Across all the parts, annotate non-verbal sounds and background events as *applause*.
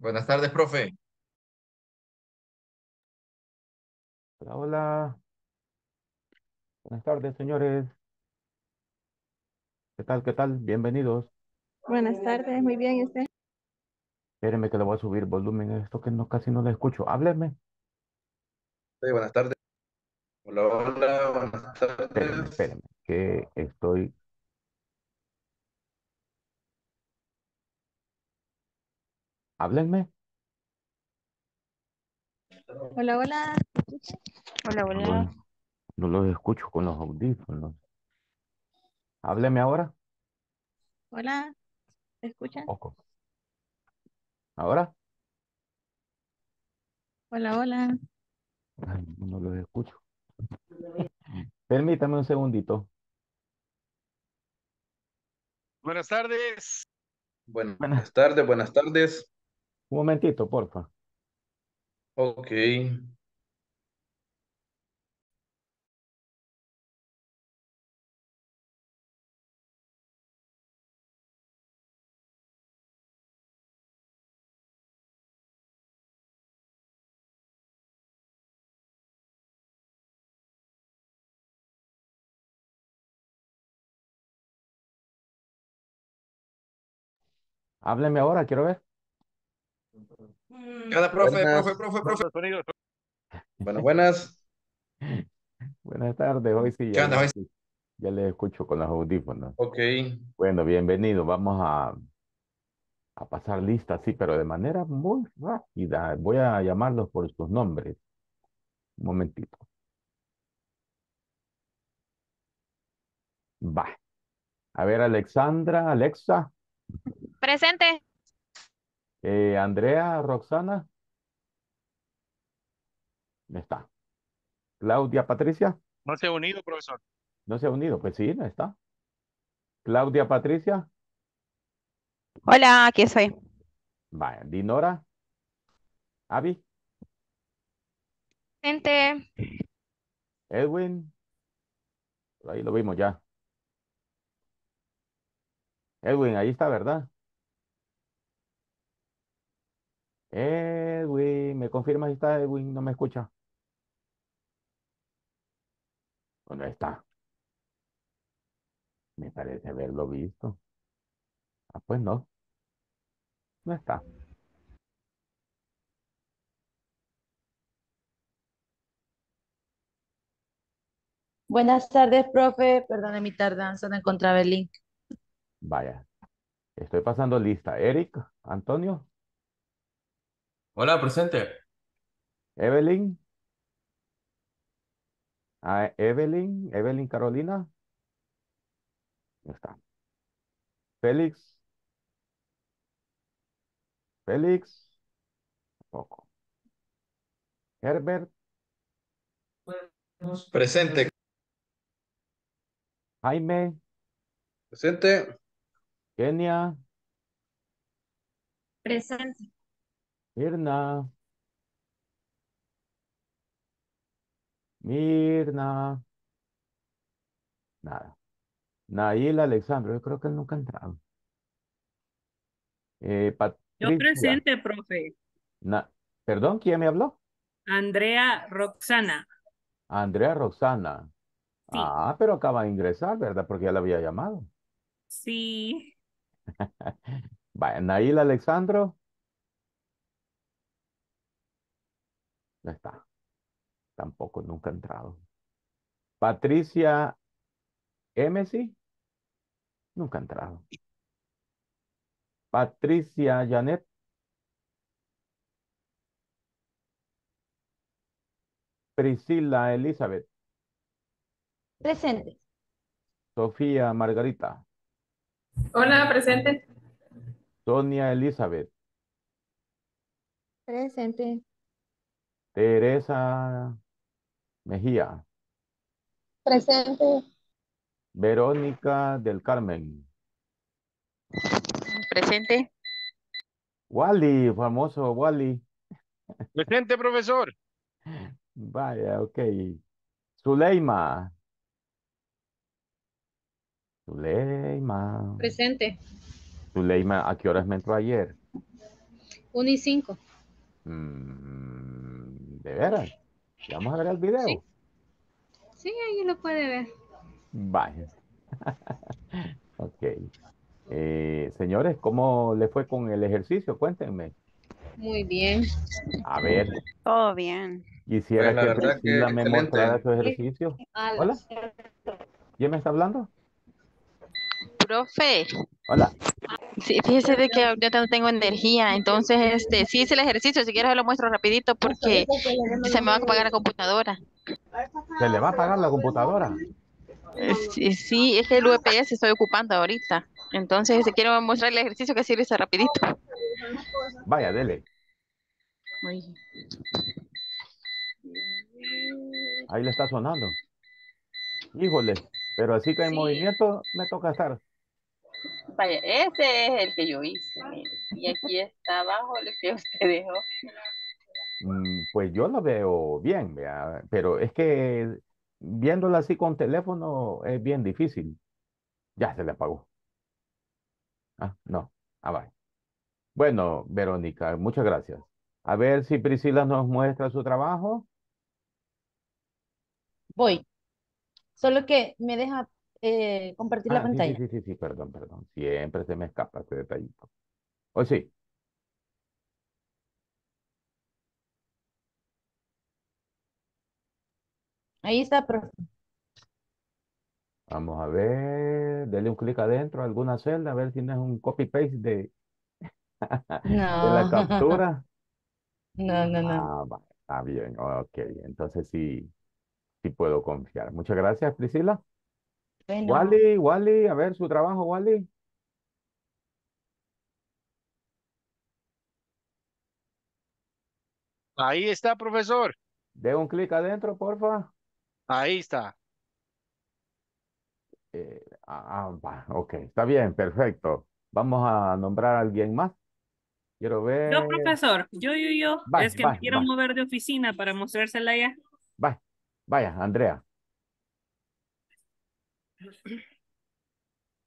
Buenas tardes, profe. Hola, hola. Buenas tardes, señores. ¿Qué tal? ¿Qué tal? Bienvenidos. Buenas tardes, muy bien, ¿y Espérenme que le voy a subir volumen, a esto que no casi no le escucho. Hábleme. Sí, buenas tardes. Hola, hola, buenas tardes. espérenme, que estoy Háblenme. Hola, hola. Hola, hola. No, los escucho con los audífonos. Hábleme ahora. Hola. ¿Me escuchan? ¿Ahora? Hola, hola. no los escucho. Permítame un segundito. Buenas tardes. buenas tardes, buenas tardes. Un momentito, porfa. Ok. Hábleme ahora, quiero ver cada mm. profe, buenas. profe, profe, Bueno, buenas. *laughs* Buenas tardes, hoy Ya, onda, ya le escucho con los audífonos. Ok. Bueno, bienvenido. Vamos a, a pasar lista, sí, pero de manera muy rápida. Voy a llamarlos por sus nombres. Un momentito. Va. A ver, Alexandra, Alexa. Presente. Eh, Andrea, Roxana. Está. Claudia, Patricia. No se ha unido, profesor. No se ha unido, pues sí, no está. Claudia, Patricia. Hola, aquí soy. Vaya, Dinora. Avi. Gente. Edwin. Ahí lo vimos ya. Edwin, ahí está, ¿verdad? Edwin, eh, ¿me confirma si está Edwin? No me escucha. ¿Dónde está? Me parece haberlo visto. Ah, pues no. No está. Buenas tardes, profe. Perdone mi tardanza, no encontraba el link. Vaya. Estoy pasando lista. Eric, Antonio. Hola, presente. Evelyn, ah, Evelyn, Evelyn Carolina. está. Félix. Félix. poco. Herbert. Presente. Jaime. Presente. Kenia. Presente. Mirna. Mirna. Nada. Nail Alexandro, yo creo que él nunca ha entrado. Eh, yo presente, profe. Perdón, ¿quién me habló? Andrea Roxana. Andrea Roxana. Ah, pero acaba de ingresar, ¿verdad? Porque ya la había llamado. Sí. *laughs* Nail Alexandro. No está. Tampoco nunca ha entrado. Patricia Emesi. Nunca ha entrado. Patricia Janet. Priscila Elizabeth. Presente. Sofía Margarita. Hola, presente. Sonia Elizabeth. Presente. Teresa Mejía. Presente. Verónica del Carmen. Presente. Wally, famoso Wally. Presente, profesor. Vaya, ok. Zuleima. Zuleima. Presente. Zuleima, ¿a qué horas me entró ayer? Un y cinco. Mm, de veras. Vamos a ver el video. Sí, ahí lo puede ver. Vaya. *laughs* ok. Eh, señores, ¿cómo le fue con el ejercicio? Cuéntenme. Muy bien. A ver. Todo bien. Quisiera pues que, me mostrara su ejercicio. Ah, Hola. ¿Quién me está hablando? Profe. Hola. Sí, fíjese de que ahorita no tengo energía, entonces este, sí hice el ejercicio, si quieres lo muestro rapidito porque se me va a apagar la computadora. ¿Se le va a apagar la computadora? Sí, sí es el UPS estoy ocupando ahorita. Entonces, si quiero mostrar el ejercicio que sirve, rapidito. Vaya, dele. Ahí le está sonando. Híjole, pero así que hay movimiento me toca estar. Vaya, ese es el que yo hice, Y aquí está abajo el que usted dejó. Mm, pues yo lo veo bien, pero es que viéndolo así con teléfono es bien difícil. Ya se le apagó. Ah, no. Ah, Bueno, Verónica, muchas gracias. A ver si Priscila nos muestra su trabajo. Voy. Solo que me deja eh, compartir la ah, pantalla. Sí, sí, sí, perdón, perdón. Siempre se me escapa este detallito. Hoy sí. Ahí está, profe. Vamos a ver, dele un clic adentro a alguna celda, a ver si no es un copy-paste de, *laughs* de la captura. *laughs* No, no, no. Ah, ah, bien, ok, entonces sí, sí puedo confiar. Muchas gracias, Priscila. Wally, Wally, a ver su trabajo, Wally. Ahí está, profesor. De un clic adentro, porfa. Ahí está. Eh, ah, ah, va, ok, está bien, perfecto. Vamos a nombrar a alguien más. Quiero ver. yo, profesor, yo, yo, yo, es que me quiero mover de oficina para mostrársela ya. Va, vaya, Andrea.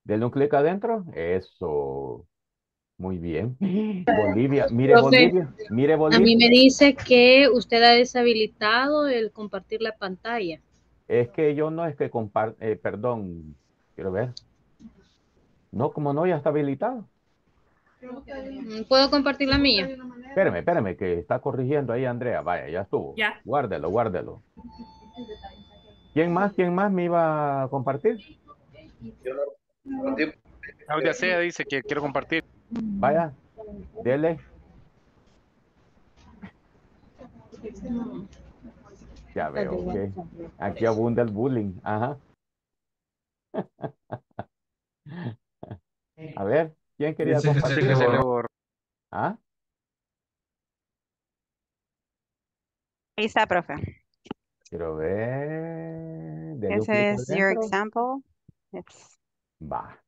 Denle un clic adentro. Eso. Muy bien. *laughs* Bolivia, mire Bolivia, mire Bolivia. A mí me dice que usted ha deshabilitado el compartir la pantalla. Es que yo no es que comparto, eh, perdón, quiero ver. No, como no, ya está habilitado. Mm, ¿Puedo compartir la mía? Espérame, espérame, que está corrigiendo ahí Andrea. Vaya, ya estuvo. Ya. Guárdelo, guárdelo. ¿Quién más? ¿Quién más me iba a compartir? Sea dice que quiero compartir. Vaya, dele. Ya veo que aquí abunda el bullying. Ajá. *laughs* A ver, ¿quién quería compartir? ¿Ah? Ahí está, profe. Quiero ver. Ese es your Va.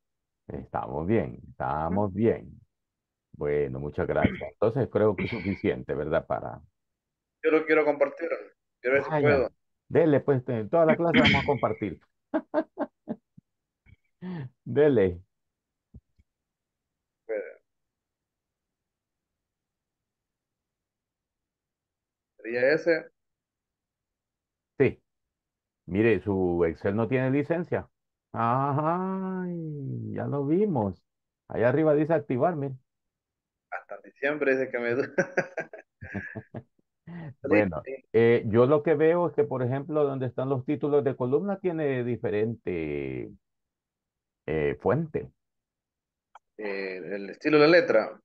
Estamos bien, estamos bien. Bueno, muchas gracias. Entonces creo que es suficiente, ¿verdad? Para. Yo lo quiero compartir. Quiero ver puedo. Dele, pues, toda la clase vamos a compartir. *laughs* Dele. Sería ese. Sí. Mire, su Excel no tiene licencia. Ajá, ya lo vimos. Allá arriba dice activarme. Hasta diciembre es de que me... *laughs* *laughs* bueno, eh, yo lo que veo es que, por ejemplo, donde están los títulos de columna tiene diferente eh, fuente. Eh, el estilo de letra.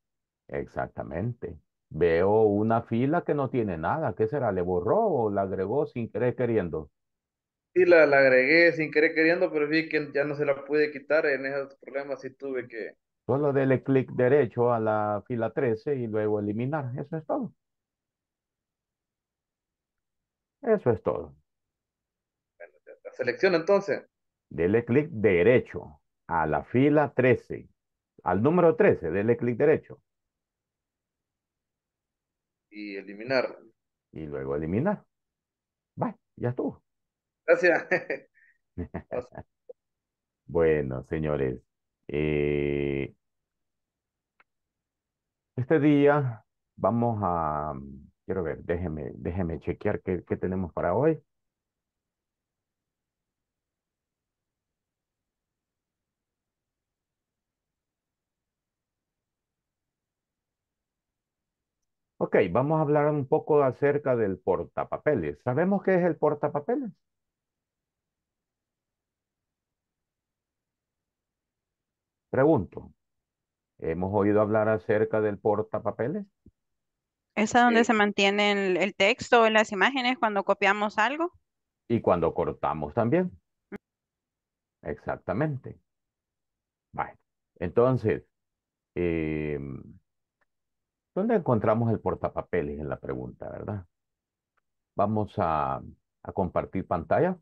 Exactamente. Veo una fila que no tiene nada. ¿Qué será? ¿Le borró o la agregó sin querer queriendo? Sí, la, la agregué sin querer queriendo, pero vi que ya no se la pude quitar. En esos problemas sí tuve que... Solo dele clic derecho a la fila 13 y luego eliminar. Eso es todo. Eso es todo. Bueno, la selección entonces. Dele clic derecho a la fila 13. Al número 13, dele clic derecho y eliminar. Y luego eliminar. Va ya estuvo. Gracias. *laughs* bueno, señores. Eh, este día vamos a, quiero ver, déjeme, déjeme chequear qué tenemos para hoy. Ok, vamos a hablar un poco acerca del portapapeles. ¿Sabemos qué es el portapapeles? Pregunto. ¿Hemos oído hablar acerca del portapapeles? Es donde se mantiene el, texto en las imágenes cuando copiamos algo. Y cuando cortamos también. Exactamente. Vale. Entonces, eh, ¿Dónde encontramos el portapapeles en la pregunta, verdad? Vamos a, compartir pantalla.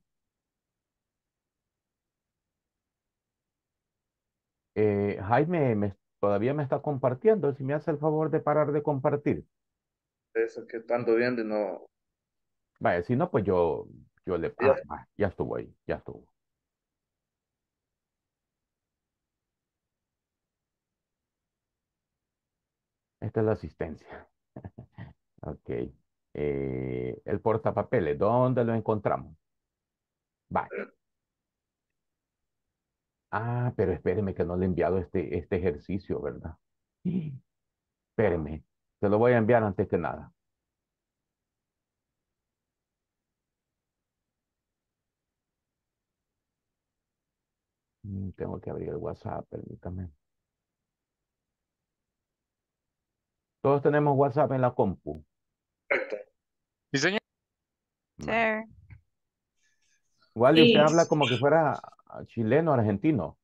Eh, Jaime, todavía me está compartiendo. Si me hace el favor de parar de compartir. Eso que estando viendo no. Vaya, si no, pues yo, yo le paso. ya estuvo ahí, ya estuvo. Esta es la asistencia. *laughs* ok. Eh, el portapapeles, ¿dónde lo encontramos? Vale. Ah, pero espéreme que no le he enviado este, este ejercicio, ¿verdad? Espéreme, se lo voy a enviar antes que nada. Mm, tengo que abrir el WhatsApp, permítame. Todos tenemos WhatsApp en la compu. Perfecto. Sí, señor. Sir. Wally, usted habla como si fuera chileno, argentino.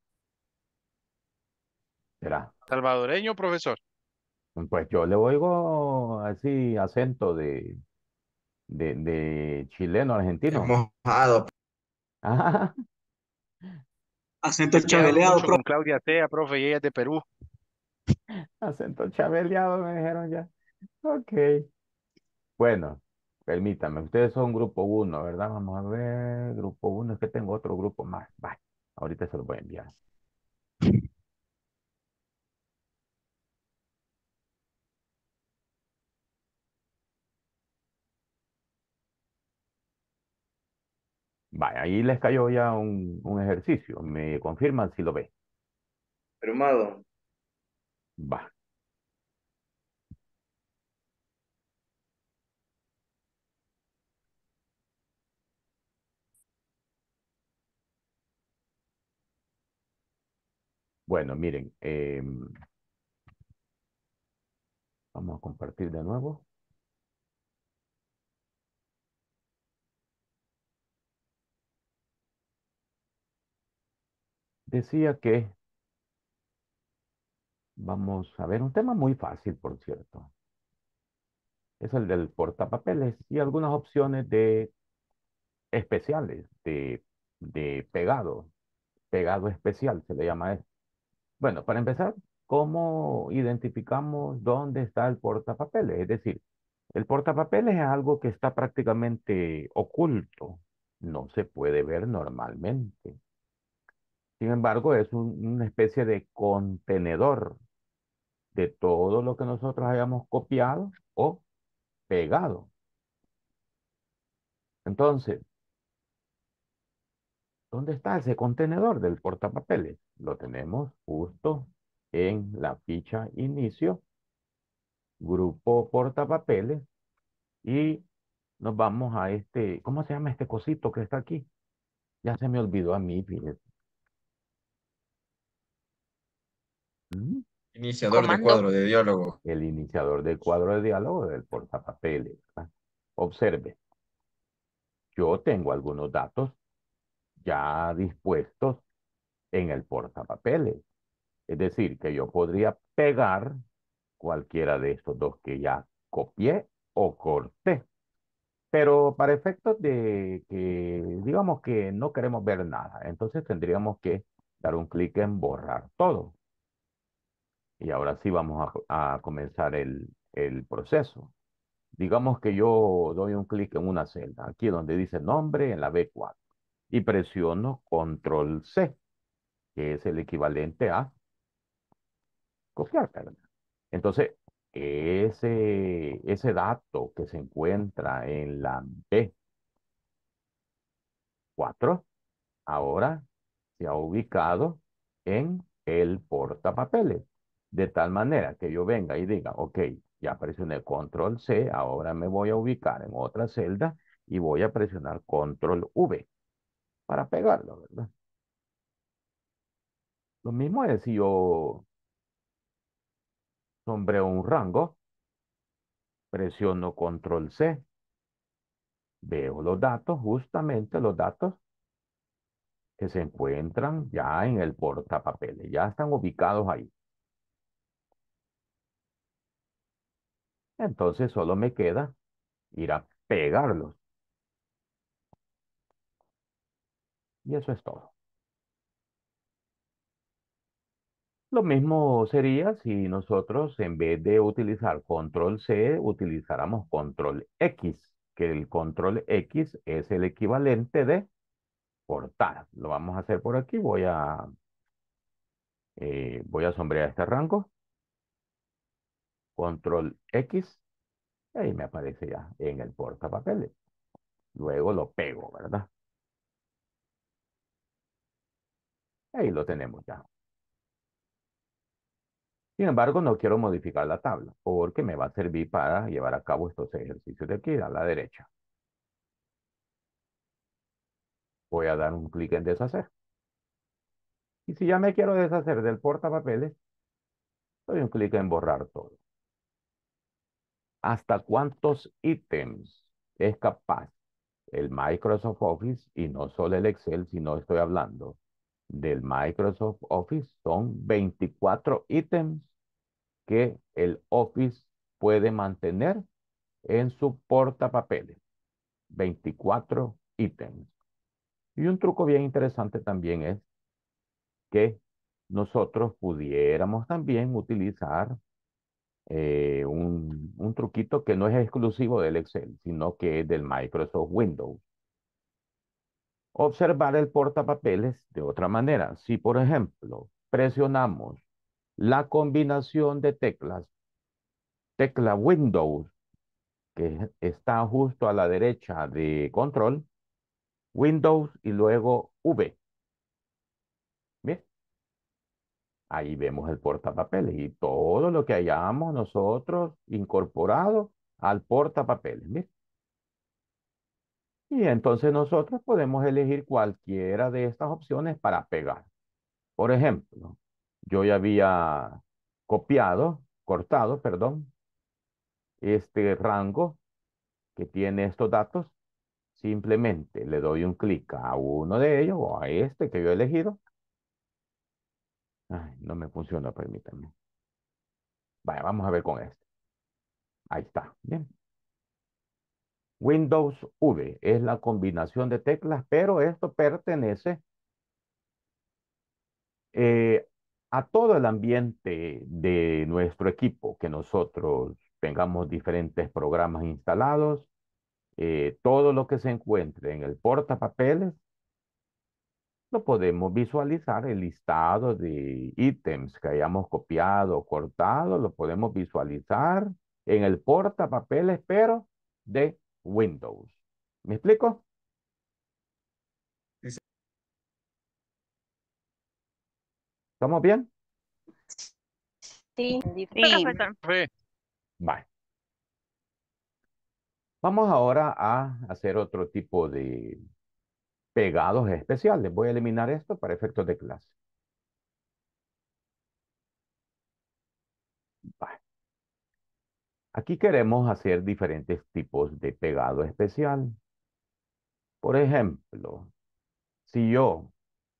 ¿Será? Salvadoreño, profesor. Pues yo le oigo así acento de, de, de chileno, argentino. Mojado. Acento chabeleado, profe. Con Claudia Tea, profe, y ella es de Perú. Acento chabeleado me dijeron ya. Ok. Bueno, permítame, ustedes son grupo uno, ¿verdad? Vamos a ver, grupo uno, es que tengo otro grupo más. Bye. ahorita se lo voy a enviar. Vale, ahí les cayó ya un, ejercicio. Me confirman si lo ve. Hermano, bueno, miren, eh, vamos a compartir de nuevo. Decía que Vamos a ver un tema muy fácil, por cierto. Es el del portapapeles y algunas opciones de especiales, de, de pegado. Pegado especial se le llama esto. Bueno, para empezar, ¿cómo identificamos dónde está el portapapeles? Es decir, el portapapeles es algo que está prácticamente oculto, no se puede ver normalmente. Sin embargo, es una especie de contenedor de todo lo que nosotros hayamos copiado o pegado. Entonces, ¿dónde está ese contenedor del portapapeles? Lo tenemos justo en la ficha inicio, grupo portapapeles, y nos vamos a este, ¿cómo se llama este cosito que está aquí? Ya se me olvidó a mí, fíjense. Iniciador de cuadro de diálogo. El iniciador del cuadro de diálogo del portapapeles. Observe. Yo tengo algunos datos ya dispuestos en el portapapeles. Es decir, que yo podría pegar cualquiera de estos dos que ya copié o corté. Pero para efectos de que digamos que no queremos ver nada, entonces tendríamos que dar un clic en borrar todo y ahora sí vamos a, comenzar el, proceso. Digamos que yo doy un clic en una celda, aquí donde dice nombre en la B4, y presiono control C, que es el equivalente a copiar, Entonces, ese, ese dato que se encuentra en la B4, ahora se ha ubicado en el portapapeles. De tal manera que yo venga y diga, ok, ya presioné control C, ahora me voy a ubicar en otra celda y voy a presionar control V para pegarlo, ¿verdad? Lo mismo es si yo sombreo un rango, presiono control C, veo los datos, justamente los datos que se encuentran ya en el portapapeles, ya están ubicados ahí. Entonces solo me queda ir a pegarlos. Y eso es todo. Lo mismo sería si nosotros en vez de utilizar control C, utilizáramos control X, que el control X es el equivalente de cortar. Lo vamos a hacer por aquí. Voy a, eh, voy a sombrear este rango control X, y ahí me aparece ya en el portapapeles. Luego lo pego, ¿verdad? Ahí lo tenemos ya. Sin embargo, no quiero modificar la tabla porque me va a servir para llevar a cabo estos ejercicios de aquí a la derecha. Voy a dar un clic en deshacer. Y si ya me quiero deshacer del portapapeles, doy un clic en borrar todo hasta cuántos ítems es capaz el Microsoft Office y no solo el Excel, sino estoy hablando del Microsoft Office, son 24 ítems que el Office puede mantener en su portapapeles. 24 ítems. Y un truco bien interesante también es que nosotros pudiéramos también utilizar eh, un, un, truquito que no es exclusivo del Excel, sino que es del Microsoft Windows. Observar el portapapeles de otra manera. Si, por ejemplo, presionamos la combinación de teclas, tecla Windows, que está justo a la derecha de Control, Windows y luego V. ahí vemos el portapapeles y todo lo que hayamos nosotros incorporado al portapapeles. Y entonces nosotros podemos elegir cualquiera de estas opciones para pegar. Por ejemplo, yo ya había copiado, cortado, perdón, este rango que tiene estos datos. Simplemente le doy un clic a uno de ellos o a este que yo he elegido no me funciona, permítanme. Vaya, vamos a ver con este. Ahí está, bien. Windows V es la combinación de teclas, pero esto pertenece eh, a todo el ambiente de nuestro equipo, que nosotros tengamos diferentes programas instalados, eh, todo lo que se encuentre en el portapapeles lo podemos visualizar el listado de ítems que hayamos copiado, o cortado, lo podemos visualizar en el portapapeles, pero de Windows. ¿Me explico? ¿Estamos bien? Sí. Vamos ahora a hacer otro tipo de pegados especiales, voy a eliminar esto para efectos de clase. Aquí queremos hacer diferentes tipos de pegado especial. Por ejemplo, si yo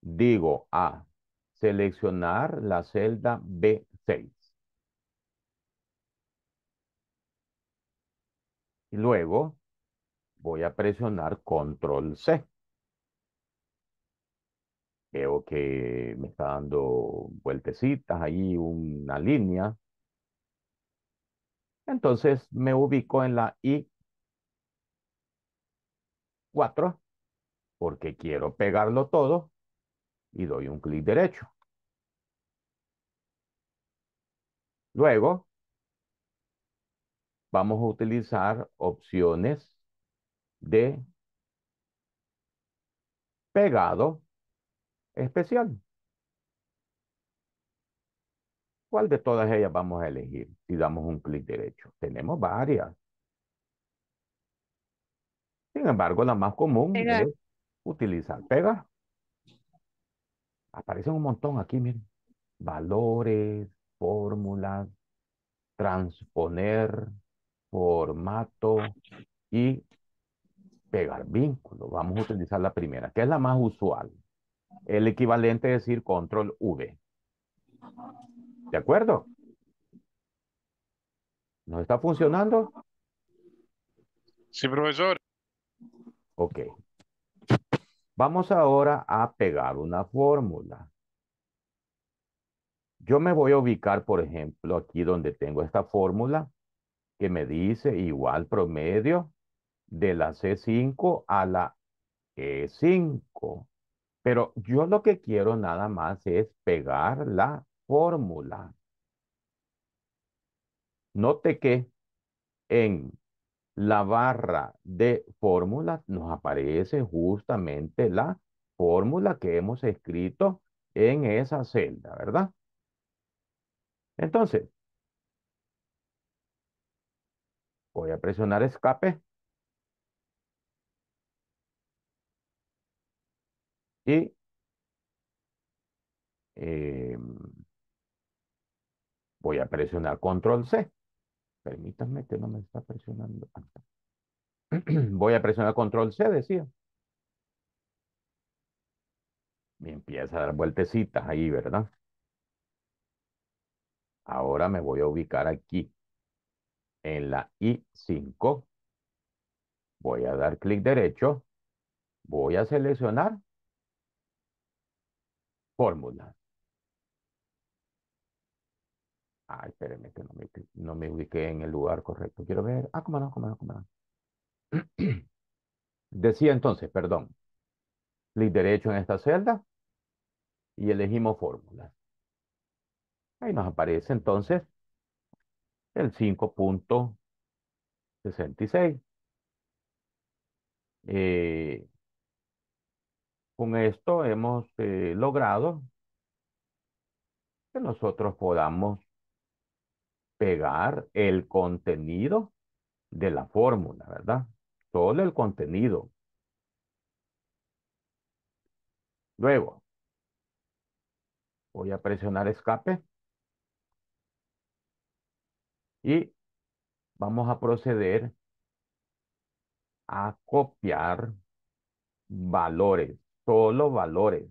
digo a seleccionar la celda B6. Y luego voy a presionar control C. Veo que me está dando vueltecitas ahí una línea. Entonces me ubico en la I4 porque quiero pegarlo todo y doy un clic derecho. Luego vamos a utilizar opciones de pegado especial. ¿Cuál de todas ellas vamos a elegir si damos un clic derecho? Tenemos varias. Sin embargo, la más común es utilizar pegar. Aparecen un montón aquí, miren. Valores, fórmulas, transponer, formato y pegar vínculo. Vamos a utilizar la primera, que es la más usual el equivalente es decir control V. ¿De acuerdo? ¿No está funcionando? Sí, profesor. Ok. Vamos ahora a pegar una fórmula. Yo me voy a ubicar, por ejemplo, aquí donde tengo esta fórmula que me dice igual promedio de la C5 a la E5. Pero yo lo que quiero nada más es pegar la fórmula. Note que en la barra de fórmulas nos aparece justamente la fórmula que hemos escrito en esa celda, ¿verdad? Entonces, voy a presionar escape Y em, voy a presionar control C. Permítanme que no me está presionando. *clears throat* voy a presionar control C, decía. me empieza a dar vueltecitas ahí, ¿verdad? Ahora me voy a ubicar aquí, en la I5. Voy a dar clic derecho. Voy a seleccionar fórmula. Ay, espérenme que no me, ubiqué en el lugar correcto. Quiero ver. Ah, cómo no, cómo no, cómo no. *clears throat* Decía entonces, perdón, clic derecho en esta celda y elegimos fórmula. Ahí nos aparece entonces el 5.66. Eh, con esto hemos eh, logrado que nosotros podamos pegar el contenido de la fórmula, ¿verdad? Todo el contenido. Luego, voy a presionar escape. Y vamos a proceder a copiar valores solo valores.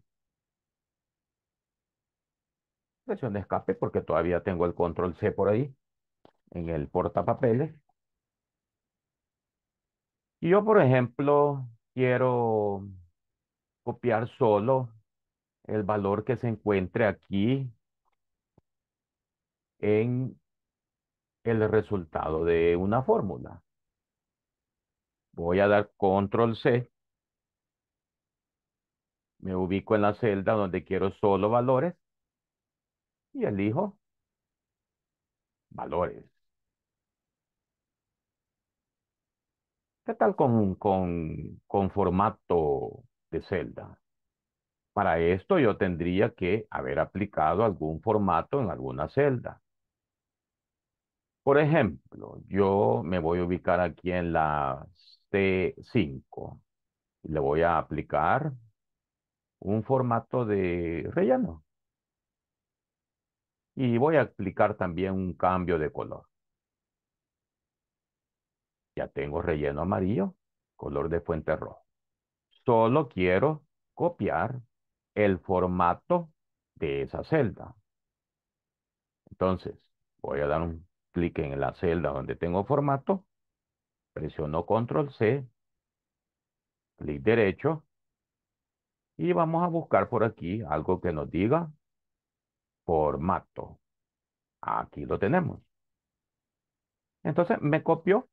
Presión de escape porque todavía tengo el control C por ahí en el portapapeles. Y yo, por ejemplo, quiero copiar solo el valor que se encuentre aquí en el resultado de una fórmula. Voy a dar control C me ubico en la celda donde quiero solo valores y elijo valores. ¿Qué tal con, con, formato de celda? Para esto yo tendría que haber aplicado algún formato en alguna celda. Por ejemplo, yo me voy a ubicar aquí en la C5 le voy a aplicar un formato de relleno. Y voy a aplicar también un cambio de color. Ya tengo relleno amarillo, color de fuente rojo. Solo quiero copiar el formato de esa celda. Entonces, voy a dar un clic en la celda donde tengo formato, presiono control C, clic derecho, y vamos a buscar por aquí algo que nos diga formato. Aquí lo tenemos. Entonces me copió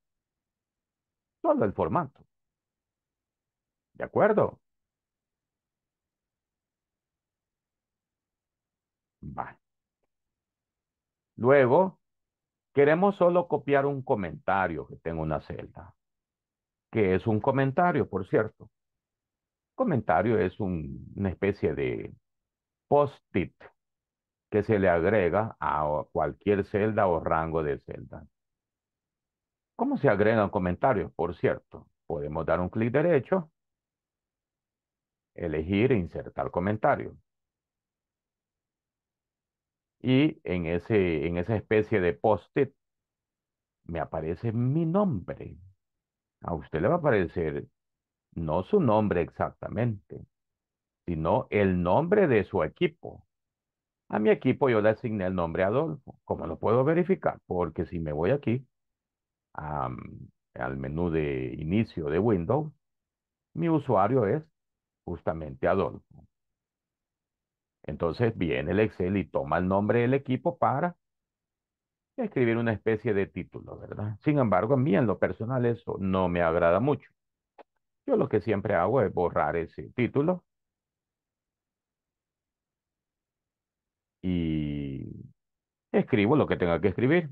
solo el formato. ¿De acuerdo? Vale. Luego, queremos solo copiar un comentario que tengo una celda. Que es un comentario, por cierto. Comentario es una especie de post-it que se le agrega a cualquier celda o rango de celda. ¿Cómo se agregan comentarios? Por cierto, podemos dar un clic derecho, elegir e insertar comentario. Y en, ese, en esa especie de post-it me aparece mi nombre. A usted le va a aparecer no su nombre exactamente, sino el nombre de su equipo. A mi equipo yo le asigné el nombre Adolfo. ¿Cómo lo puedo verificar? Porque si me voy aquí al menú de inicio de Windows, mi usuario es justamente Adolfo. Entonces viene el Excel y toma el nombre del equipo para escribir una especie de título, ¿verdad? Sin embargo, a mí en lo personal eso no me agrada mucho. Yo lo que siempre hago es borrar ese título. Y escribo lo que tenga que escribir.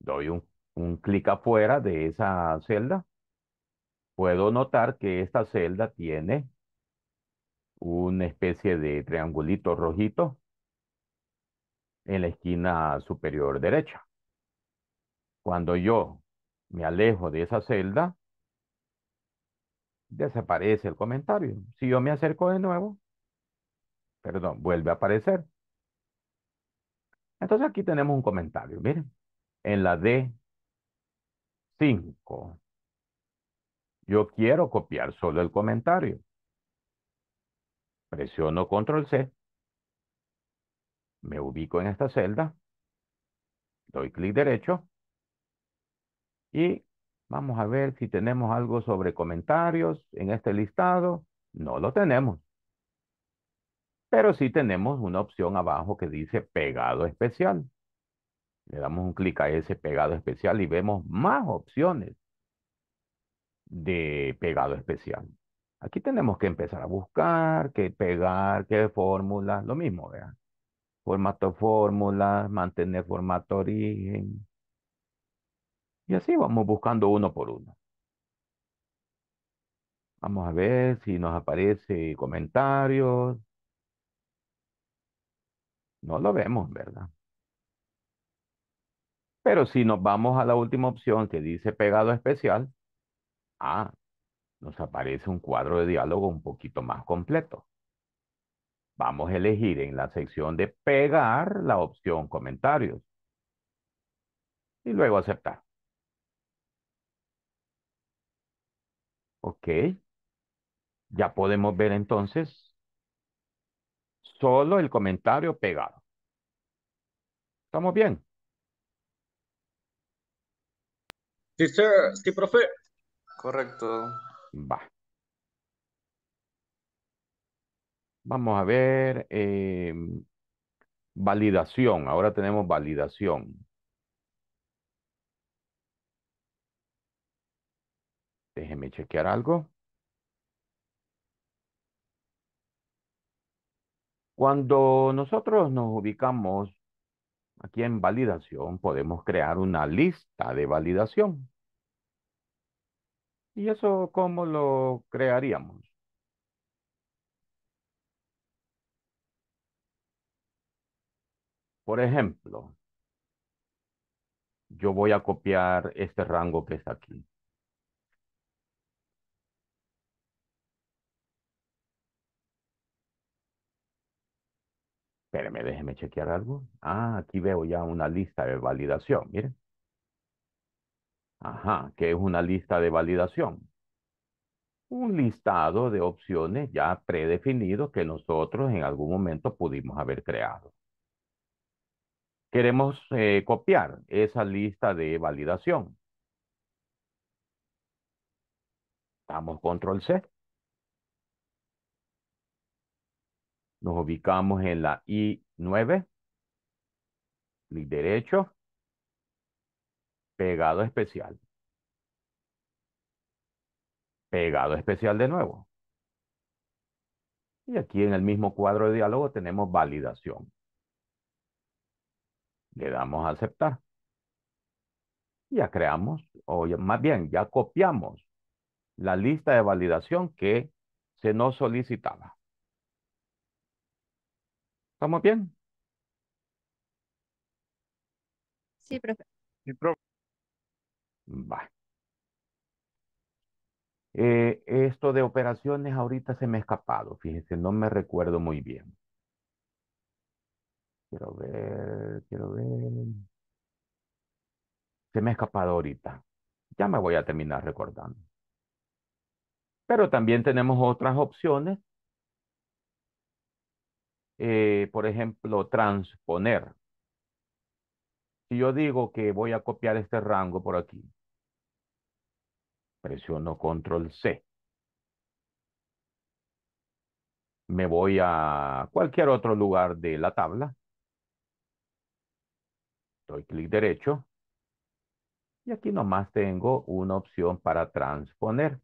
Doy un clic afuera de esa celda. Puedo notar que esta celda tiene una especie de triangulito rojito en la esquina superior derecha. Cuando yo me alejo de esa celda, desaparece el comentario. Si yo me acerco de nuevo, perdón, vuelve a aparecer. Entonces aquí tenemos un comentario, miren, en la D5. Yo quiero copiar solo el comentario. Presiono control C. Me ubico en esta celda. Doy clic derecho. Y vamos a ver si tenemos algo sobre comentarios en este listado. No lo tenemos. Pero sí tenemos una opción abajo que dice pegado especial. Le damos un clic a ese pegado especial y vemos más opciones de pegado especial. Aquí tenemos que empezar a buscar, que pegar, que fórmula. lo mismo, vean. Formato fórmula, mantener formato origen. Y así vamos buscando uno por uno. Vamos a ver si nos aparece comentarios. No lo vemos, ¿verdad? Pero si nos vamos a la última opción que dice pegado especial, ah, nos aparece un cuadro de diálogo un poquito más completo. Vamos a elegir en la sección de pegar la opción comentarios. Y luego aceptar. Ok. Ya podemos ver entonces solo el comentario pegado. ¿Estamos bien? Sí, profe. Correcto. Va. Vamos a ver. Em, validación. Ahora tenemos validación. Déjeme chequear algo. Cuando nosotros nos ubicamos aquí en validación, podemos crear una lista de validación. ¿Y eso cómo lo crearíamos? Por ejemplo, yo voy a copiar este rango que está aquí. Espérenme, déjeme chequear algo. Ah, aquí veo ya una lista de validación, miren. Ajá, que es una lista de validación. Un listado de opciones ya predefinidos que nosotros en algún momento pudimos haber creado. Queremos eh, copiar esa lista de validación. Damos control C. Nos ubicamos en la I9. Clic derecho. Pegado especial. Pegado especial de nuevo. Y aquí en el mismo cuadro de diálogo tenemos validación. Le damos a aceptar. Ya creamos, o más bien, ya copiamos la lista de validación que se nos solicitaba. ¿Estamos bien? Sí, profesor. Sí, profe. Va. Eh, esto de operaciones ahorita se me ha escapado, Fíjense, no me recuerdo muy bien. Quiero ver, quiero ver. Se me ha escapado ahorita. Ya me voy a terminar recordando. Pero también tenemos otras opciones. Eh, por ejemplo, transponer. Si yo digo que voy a copiar este rango por aquí Presiono control C. Me voy a cualquier otro lugar de la tabla. Doy clic derecho. Y aquí nomás tengo una opción para transponer.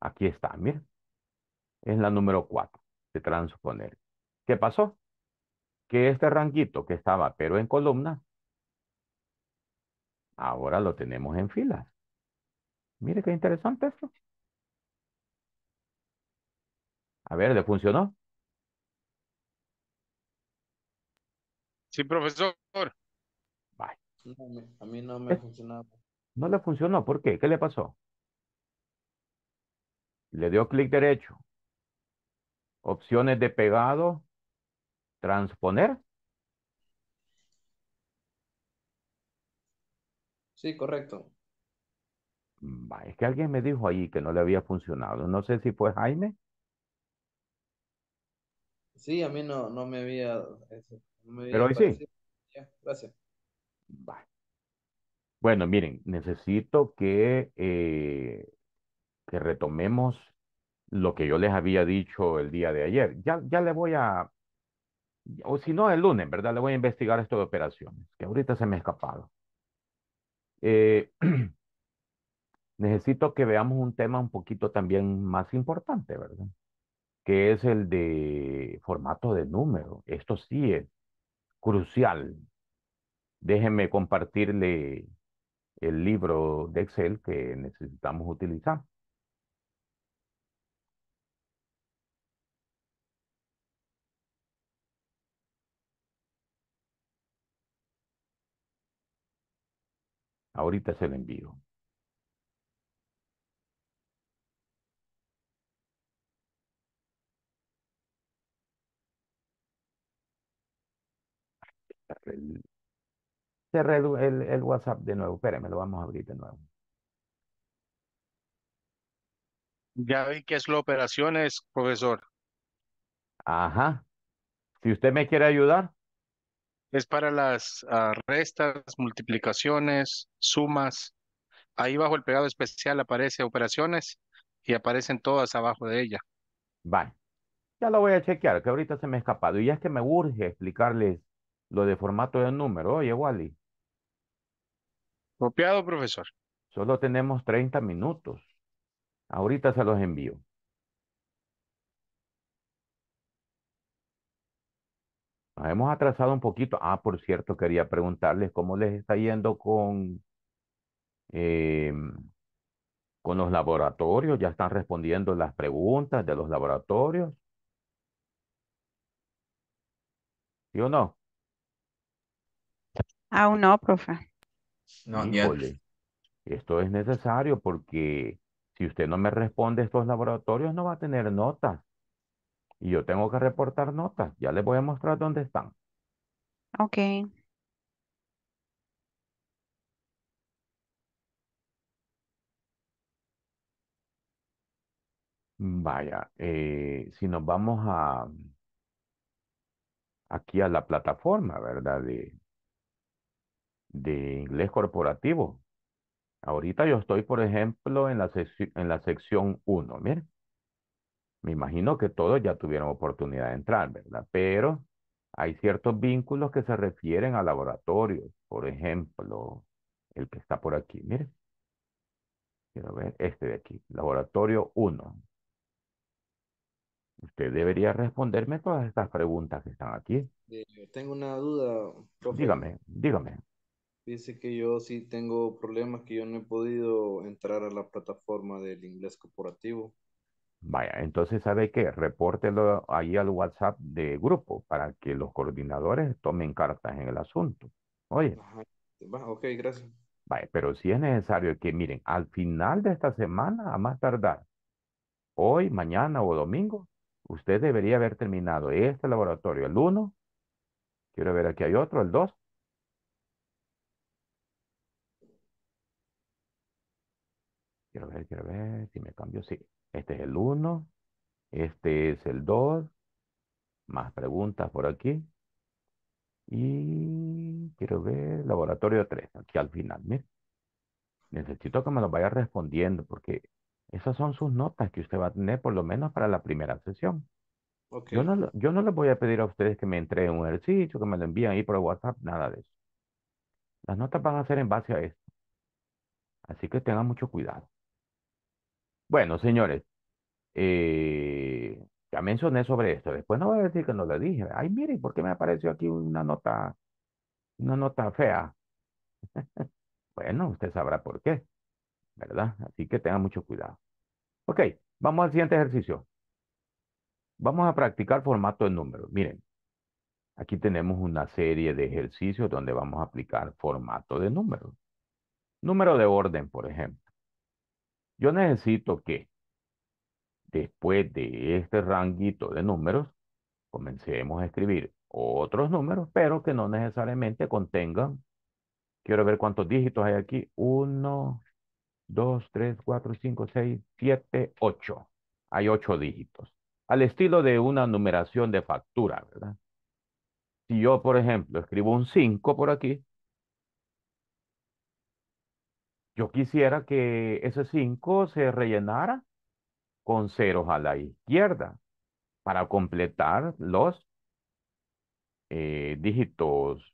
Aquí está, miren. Es la número 4 de transponer. ¿Qué pasó? Que este ranguito que estaba pero en columna, ahora lo tenemos en filas. Mire qué interesante esto. A ver, ¿le funcionó? Sí, profesor. Bye. a mí no me ha eh, funcionaba. No le funcionó, ¿por qué? ¿Qué le pasó? Le dio clic derecho. Opciones de pegado, transponer. Sí, correcto es que alguien me dijo ahí que no le había funcionado. No sé si fue Jaime. Sí, a mí no, no me había... Pero hoy sí. gracias. Bueno, miren, necesito que, eh, que retomemos lo que yo les había dicho el día de ayer. Ya, ya le voy a, o si no, el lunes, ¿verdad? Le voy a investigar esto de operaciones, que ahorita se me ha escapado. Eh, *clears throat* necesito que veamos un tema un poquito también más importante, ¿verdad? Que es el de formato de número. Esto sí es crucial. Déjenme compartirle el libro de Excel que necesitamos utilizar. Ahorita se lo envío. el, el, el WhatsApp de nuevo. Espérenme, lo vamos a abrir de nuevo. Ya vi que es la operaciones, profesor. Ajá. Si usted me quiere ayudar. Es para las restas, multiplicaciones, sumas. Ahí bajo el pegado especial aparece operaciones y aparecen todas abajo de ella. Vale. Ya lo voy a chequear, que ahorita se me ha escapado. Y ya es que me urge explicarles lo de formato de número. Oye, Wally. Copiado, profesor. Solo tenemos 30 minutos. Ahorita se los envío. hemos atrasado un poquito. Ah, por cierto, quería preguntarles cómo les está yendo con, em, con los laboratorios. Ya están respondiendo las preguntas de los laboratorios. ¿Sí o no? Aún no, profe. No, esto es necesario porque si usted no me responde estos laboratorios no va a tener notas. Y yo tengo que reportar notas. Ya les voy a mostrar dónde están. Ok. Vaya, eh, si nos vamos a aquí a la plataforma, ¿verdad? De, de inglés corporativo. Ahorita yo estoy, por ejemplo, en la, en la sección 1. Miren, me imagino que todos ya tuvieron oportunidad de entrar, ¿verdad? Pero hay ciertos vínculos que se refieren a laboratorios. Por ejemplo, el que está por aquí, miren. Quiero ver este de aquí, laboratorio 1. Usted debería responderme todas estas preguntas que están aquí. Eh, tengo una duda, Dígame, dígame. Dice que yo sí tengo problemas que yo no he podido entrar a la plataforma del inglés corporativo. Vaya, entonces sabe qué? repórtelo ahí al WhatsApp de grupo para que los coordinadores tomen cartas en el asunto. Oye. Ok, gracias. Vaya, pero sí es necesario que miren, al final de esta semana, a más tardar, hoy, mañana o domingo, usted debería haber terminado este laboratorio, el 1, quiero ver aquí hay otro, el 2 Quiero ver, quiero ver si me cambio. Sí, este es el 1, este es el 2, más preguntas por aquí. Y quiero ver laboratorio 3, aquí al final, mire. Necesito que me lo vaya respondiendo porque esas son sus notas que usted va a tener por lo menos para la primera sesión. Yo, no, yo no les voy a pedir a ustedes que me entreguen un ejercicio, que me lo envíen ahí por WhatsApp, nada de eso. Las notas van a ser en base a esto. Así que tengan mucho cuidado. Bueno, señores, eh, ya mencioné sobre esto. Después no voy a decir que no lo dije. Ay, miren, ¿por qué me apareció aquí una nota, una nota fea? *laughs* bueno, usted sabrá por qué, ¿verdad? Así que tenga mucho cuidado. Ok, vamos al siguiente ejercicio. Vamos a practicar formato de números. Miren, aquí tenemos una serie de ejercicios donde vamos a aplicar formato de números. Número de orden, por ejemplo. Yo necesito que después de este ranguito de números, comencemos a escribir otros números, pero que no necesariamente contengan. Quiero ver cuántos dígitos hay aquí. Uno, 2, tres, cuatro, cinco, seis, siete, ocho. Hay ocho dígitos. Al estilo de una numeración de factura, ¿verdad? Si yo, por ejemplo, escribo un 5 por aquí, Yo quisiera que ese 5 se rellenara con ceros a la izquierda para completar los eh, dígitos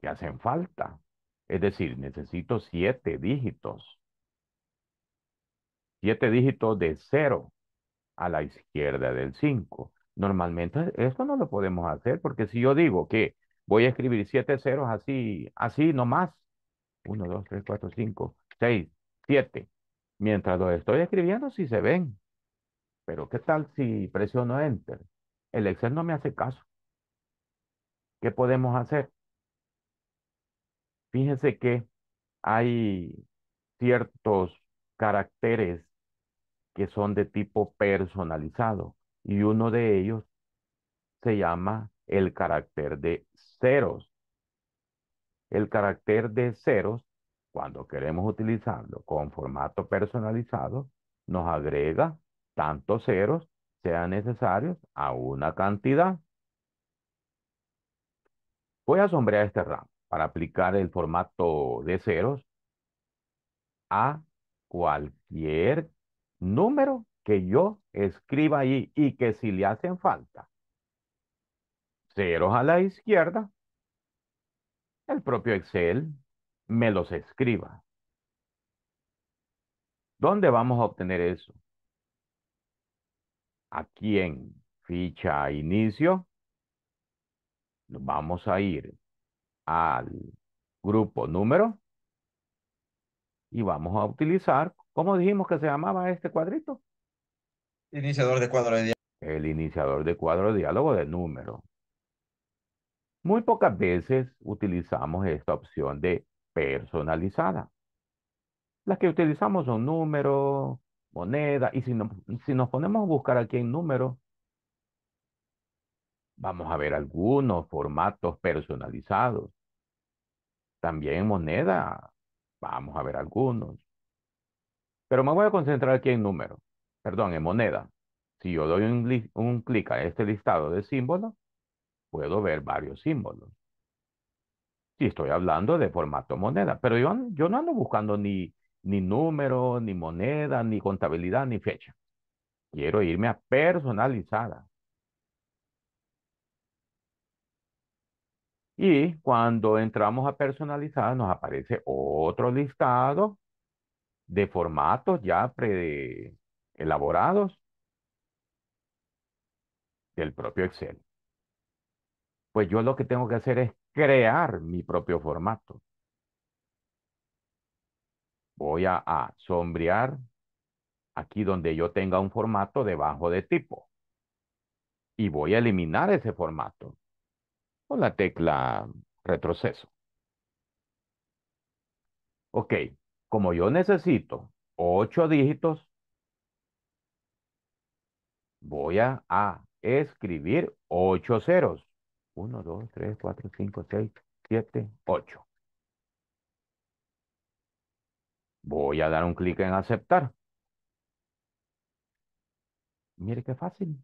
que hacen falta. Es decir, necesito siete dígitos. Siete dígitos de cero a la izquierda del 5. Normalmente esto no lo podemos hacer porque si yo digo que voy a escribir siete ceros así, así nomás, uno, dos, tres, cuatro, cinco, seis, siete. Mientras lo estoy escribiendo, sí se ven. Pero ¿qué tal si presiono Enter? El Excel no me hace caso. ¿Qué podemos hacer? Fíjense que hay ciertos caracteres que son de tipo personalizado y uno de ellos se llama el carácter de ceros el carácter de ceros, cuando queremos utilizarlo con formato personalizado, nos agrega tantos ceros sean necesarios a una cantidad. Voy a sombrear este ramo para aplicar el formato de ceros a cualquier número que yo escriba ahí, y que si le hacen falta ceros a la izquierda, el propio Excel me los escriba. ¿Dónde vamos a obtener eso? Aquí en ficha inicio, vamos a ir al grupo número y vamos a utilizar, ¿cómo dijimos que se llamaba este cuadrito? Iniciador de cuadro de diálogo. El iniciador de cuadro de diálogo de número. Muy pocas veces utilizamos esta opción de personalizada. Las que utilizamos son números, moneda, y si, nos ponemos a buscar aquí en números, vamos a ver algunos formatos personalizados. También en moneda, vamos a ver algunos. Pero me voy a concentrar aquí en número perdón, en moneda. Si yo doy un clic a este listado de símbolos, puedo ver varios símbolos. Si estoy hablando de formato moneda, pero yo, no ando buscando ni, ni número, ni moneda, ni contabilidad, ni fecha. Quiero irme a personalizada. Y cuando entramos a personalizada nos aparece otro listado de formatos ya pre elaborados del propio Excel pues yo lo que tengo que hacer es crear mi propio formato. Voy a, sombrear aquí donde yo tenga un formato debajo de tipo. Y voy a eliminar ese formato con la tecla retroceso. Ok, como yo necesito ocho dígitos, voy a escribir ocho ceros. 1, 2, 3, 4, 5, 6, 7, 8. Voy a dar un clic en aceptar. Mire qué fácil.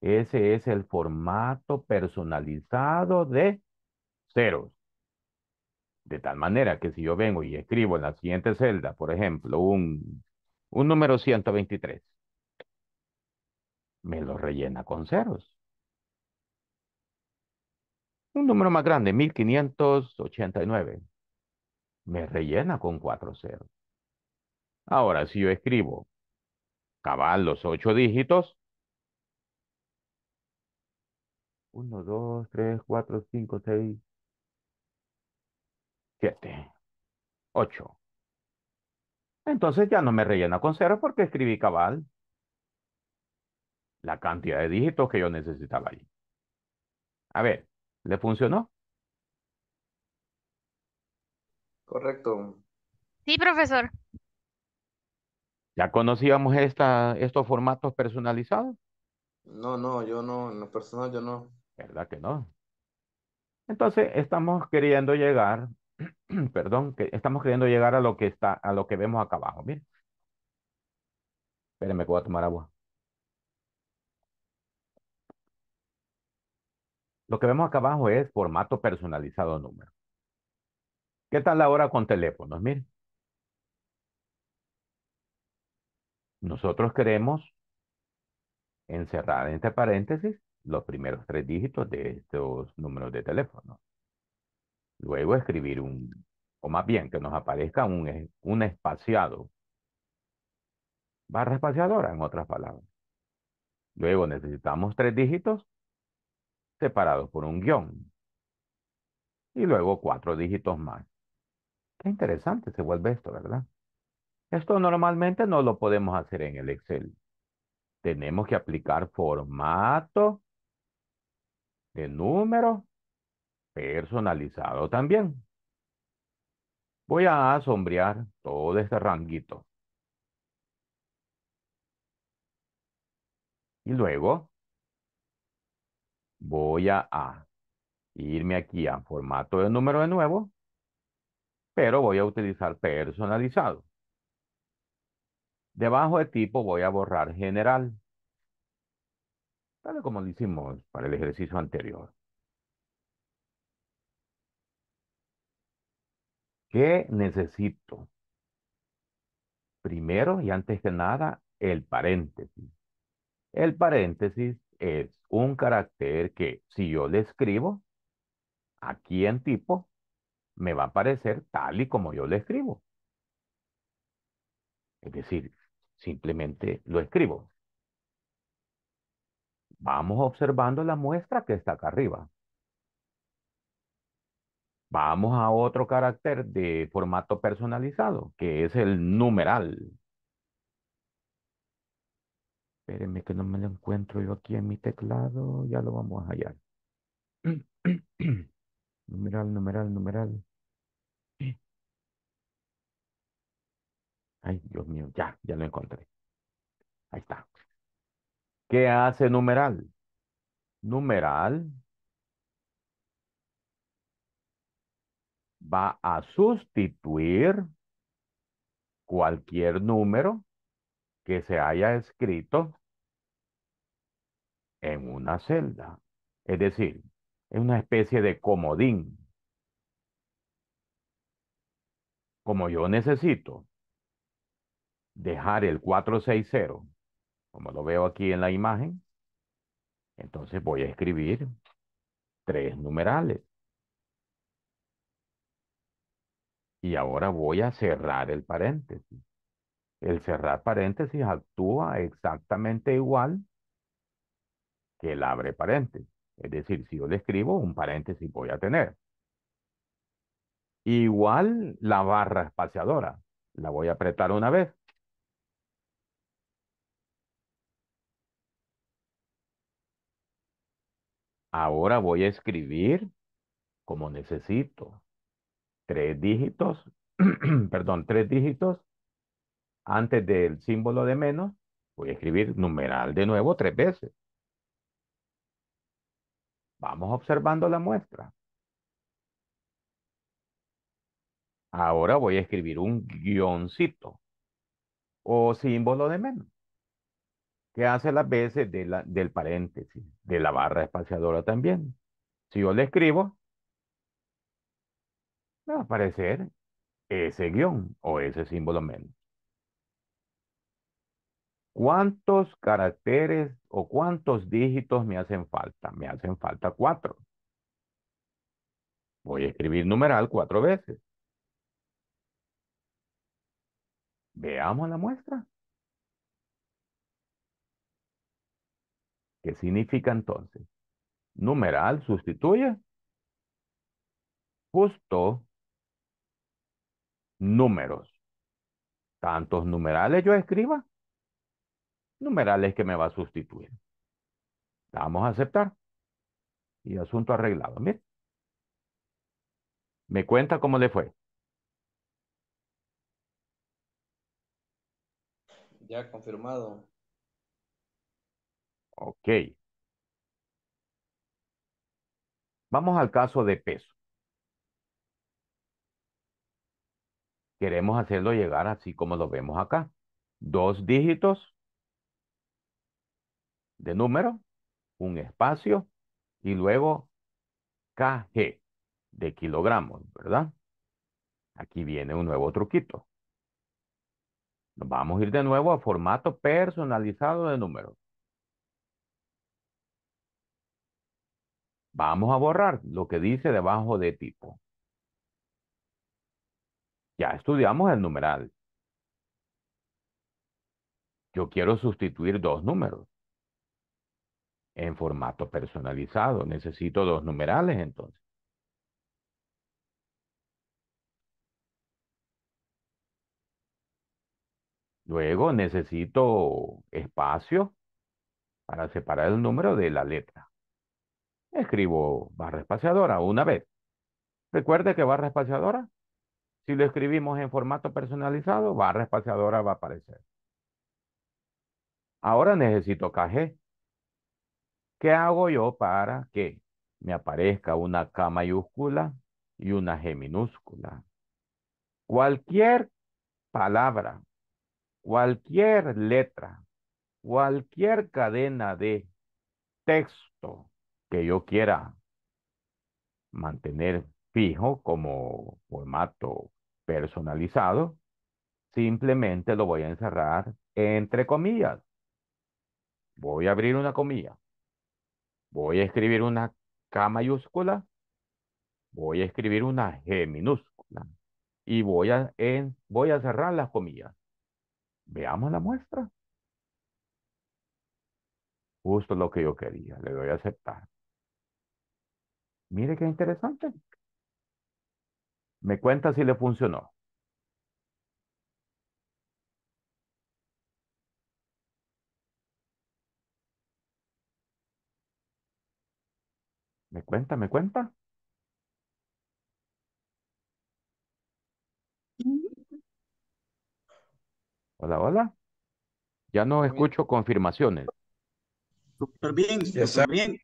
Ese es el formato personalizado de ceros. De tal manera que si yo vengo y escribo en la siguiente celda, por ejemplo, un, un número 123, me lo rellena con ceros. Un número más grande, 1589. Me rellena con cuatro ceros. Ahora, si yo escribo cabal los ocho dígitos, 1, 2, 3, 4, 5, 6, 7, 8. Entonces ya no me rellena con cero porque escribí cabal la cantidad de dígitos que yo necesitaba ahí. A ver, ¿Le funcionó? Correcto. Sí, profesor. ¿Ya conocíamos esta, estos formatos personalizados? No, no, yo no, en lo personal yo no. ¿Verdad que no? Entonces, estamos queriendo llegar, *clears throat* perdón, que estamos queriendo llegar a lo que está, a lo que vemos acá abajo. Miren. Espérenme que voy a tomar agua. Lo que vemos acá abajo es formato personalizado número. ¿Qué tal ahora con teléfonos? Miren. Nosotros queremos encerrar entre paréntesis los primeros tres dígitos de estos números de teléfono. Luego escribir un, o más bien que nos aparezca un, eh, un espaciado. Barra espaciadora, en otras palabras. Luego necesitamos tres dígitos separados por un guión. Y luego cuatro dígitos más. Qué interesante se vuelve esto, ¿verdad? Esto normalmente no lo podemos hacer en el Excel. Tenemos que aplicar formato de número personalizado también. Voy a sombrear todo este ranguito. Y luego voy a, irme aquí a formato de número de nuevo, pero voy a utilizar personalizado. Debajo de tipo voy a borrar general. Tal como lo hicimos para el ejercicio anterior. ¿Qué necesito? Primero y antes que nada, el paréntesis. El paréntesis es un carácter que si yo le escribo aquí en tipo, me va a aparecer tal y como yo le escribo. Es decir, simplemente lo escribo. Vamos observando la muestra que está acá arriba. Vamos a otro carácter de formato personalizado, que es el numeral. Espérenme que no me lo encuentro yo aquí en mi teclado. Ya lo vamos a hallar. *clears throat* numeral, numeral, numeral. Ay, Dios mío, ya, ya lo encontré. Ahí está. ¿Qué hace numeral? Numeral va a sustituir cualquier número que se haya escrito en una celda. Es decir, es una especie de comodín. Como yo necesito dejar el 460, como lo veo aquí en la imagen, entonces voy a escribir tres numerales. Y ahora voy a cerrar el paréntesis. El cerrar paréntesis actúa exactamente igual que el abre paréntesis. Es decir, si yo le escribo un paréntesis voy a tener. Igual la barra espaciadora. La voy a apretar una vez. Ahora voy a escribir como necesito. Tres dígitos, *clears throat* perdón, tres dígitos antes del símbolo de menos, voy a escribir numeral de nuevo tres veces. Vamos observando la muestra. Ahora voy a escribir un guioncito o símbolo de menos que hace las veces de la, del paréntesis, de la barra espaciadora también. Si yo le escribo, me va a aparecer ese guión o ese símbolo menos. ¿Cuántos caracteres o cuántos dígitos me hacen falta? Me hacen falta cuatro. Voy a escribir numeral cuatro veces. Veamos la muestra. ¿Qué significa entonces? Numeral sustituye justo números. Tantos numerales yo escriba, numerales que me va a sustituir. vamos a aceptar. Y asunto arreglado. Miren. Me cuenta cómo le fue. Ya confirmado. Ok. Vamos al caso de peso. Queremos hacerlo llegar así como lo vemos acá. Dos dígitos de número, un espacio y luego kg de kilogramos, ¿verdad? Aquí viene un nuevo truquito. Nos vamos a ir de nuevo a formato personalizado de números. Vamos a borrar lo que dice debajo de tipo. Ya estudiamos el numeral. Yo quiero sustituir dos números en formato personalizado. Necesito dos numerales entonces. Luego necesito espacio para separar el número de la letra. Escribo barra espaciadora una vez. Recuerde que barra espaciadora, si lo escribimos en formato personalizado, barra espaciadora va a aparecer. Ahora necesito KG. ¿Qué hago yo para que me aparezca una K mayúscula y una G minúscula? Cualquier palabra, cualquier letra, cualquier cadena de texto que yo quiera mantener fijo como formato personalizado, simplemente lo voy a encerrar entre comillas. Voy a abrir una comilla. Voy a escribir una K mayúscula. Voy a escribir una G minúscula. Y voy a, en, voy a cerrar las comillas. Veamos la muestra. Justo lo que yo quería. Le doy a aceptar. Mire qué interesante. Me cuenta si le funcionó. ¿Me cuenta? ¿Me cuenta? Hola, hola. Ya no escucho confirmaciones. Súper bien, Ya bien.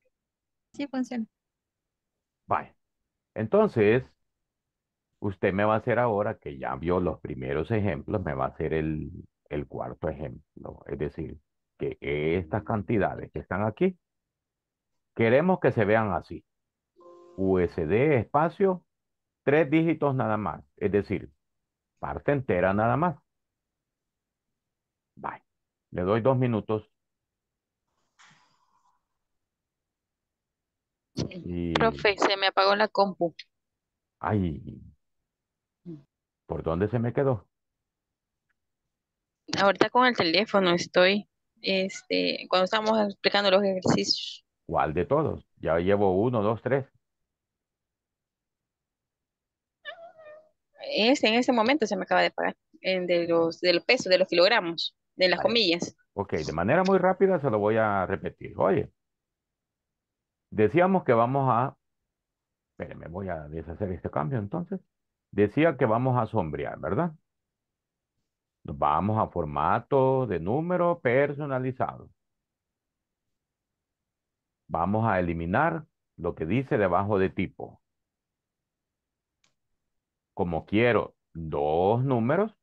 Sí, funciona. Vale. Entonces, usted me va a hacer ahora que ya vio los primeros ejemplos, me va a hacer el cuarto ejemplo. Es decir, que estas cantidades que están aquí Queremos que se vean así. USD espacio, tres dígitos nada más. Es decir, parte entera nada más. Bye. Le doy dos minutos. Profe, se me apagó la compu. Ay. ¿Por dónde se me quedó? Ahorita con el teléfono estoy, este, cuando estamos explicando los ejercicios. ¿Cuál de todos? Ya llevo uno, dos, tres. en ese este momento se me acaba de pagar, en de los, del peso, de los kilogramos, de las comillas. Ok, de manera muy rápida se lo voy a repetir. Oye, decíamos que vamos a, me voy a deshacer este cambio entonces. Decía que vamos a sombrear, ¿verdad? Nos vamos a formato de número personalizado. Vamos a eliminar lo que dice debajo de tipo. Como quiero dos números,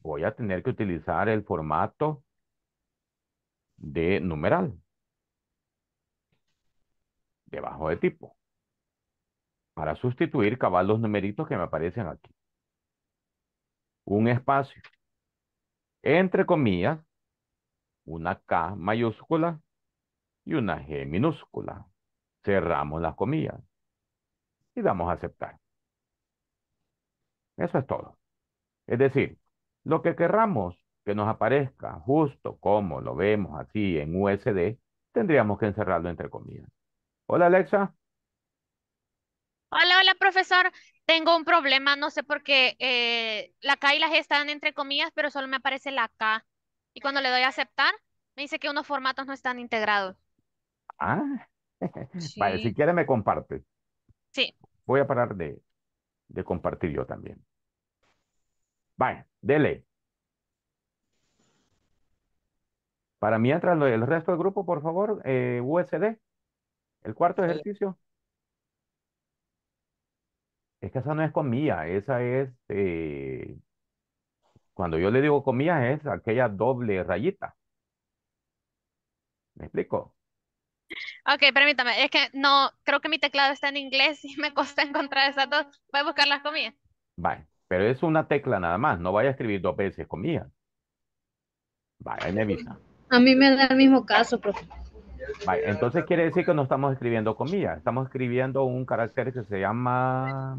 voy a tener que utilizar el formato de numeral. Debajo de tipo. Para sustituir cabal los numeritos que me aparecen aquí. Un espacio. Entre comillas, una K mayúscula y una G minúscula. Cerramos las comillas y damos a aceptar. Eso es todo. Es decir, lo que querramos que nos aparezca justo como lo vemos así en USD, tendríamos que encerrarlo entre comillas. Hola Alexa. Hola, hola profesor. Tengo un problema, no sé por qué eh, la K y la G están entre comillas, pero solo me aparece la K. Y cuando le doy a aceptar, me dice que unos formatos no están integrados. Ah, *laughs* si quiere me comparte. Voy a parar de, compartir yo también. Vale, dele. Para mientras el resto del grupo, por favor, eh, USD. El cuarto ejercicio. Es que esa no es comida esa es, eh, cuando yo le digo comillas es aquella doble rayita. ¿Me explico? Ok, permítame, es que no, creo que mi teclado está en inglés y me costó encontrar esas dos. Voy a buscar las comillas. Vale, pero es una tecla nada más, no vaya a escribir dos veces comillas. Vale, ahí me A mí me da el mismo caso, profe. Vale, entonces quiere decir que no estamos escribiendo comillas, estamos escribiendo un carácter que se llama...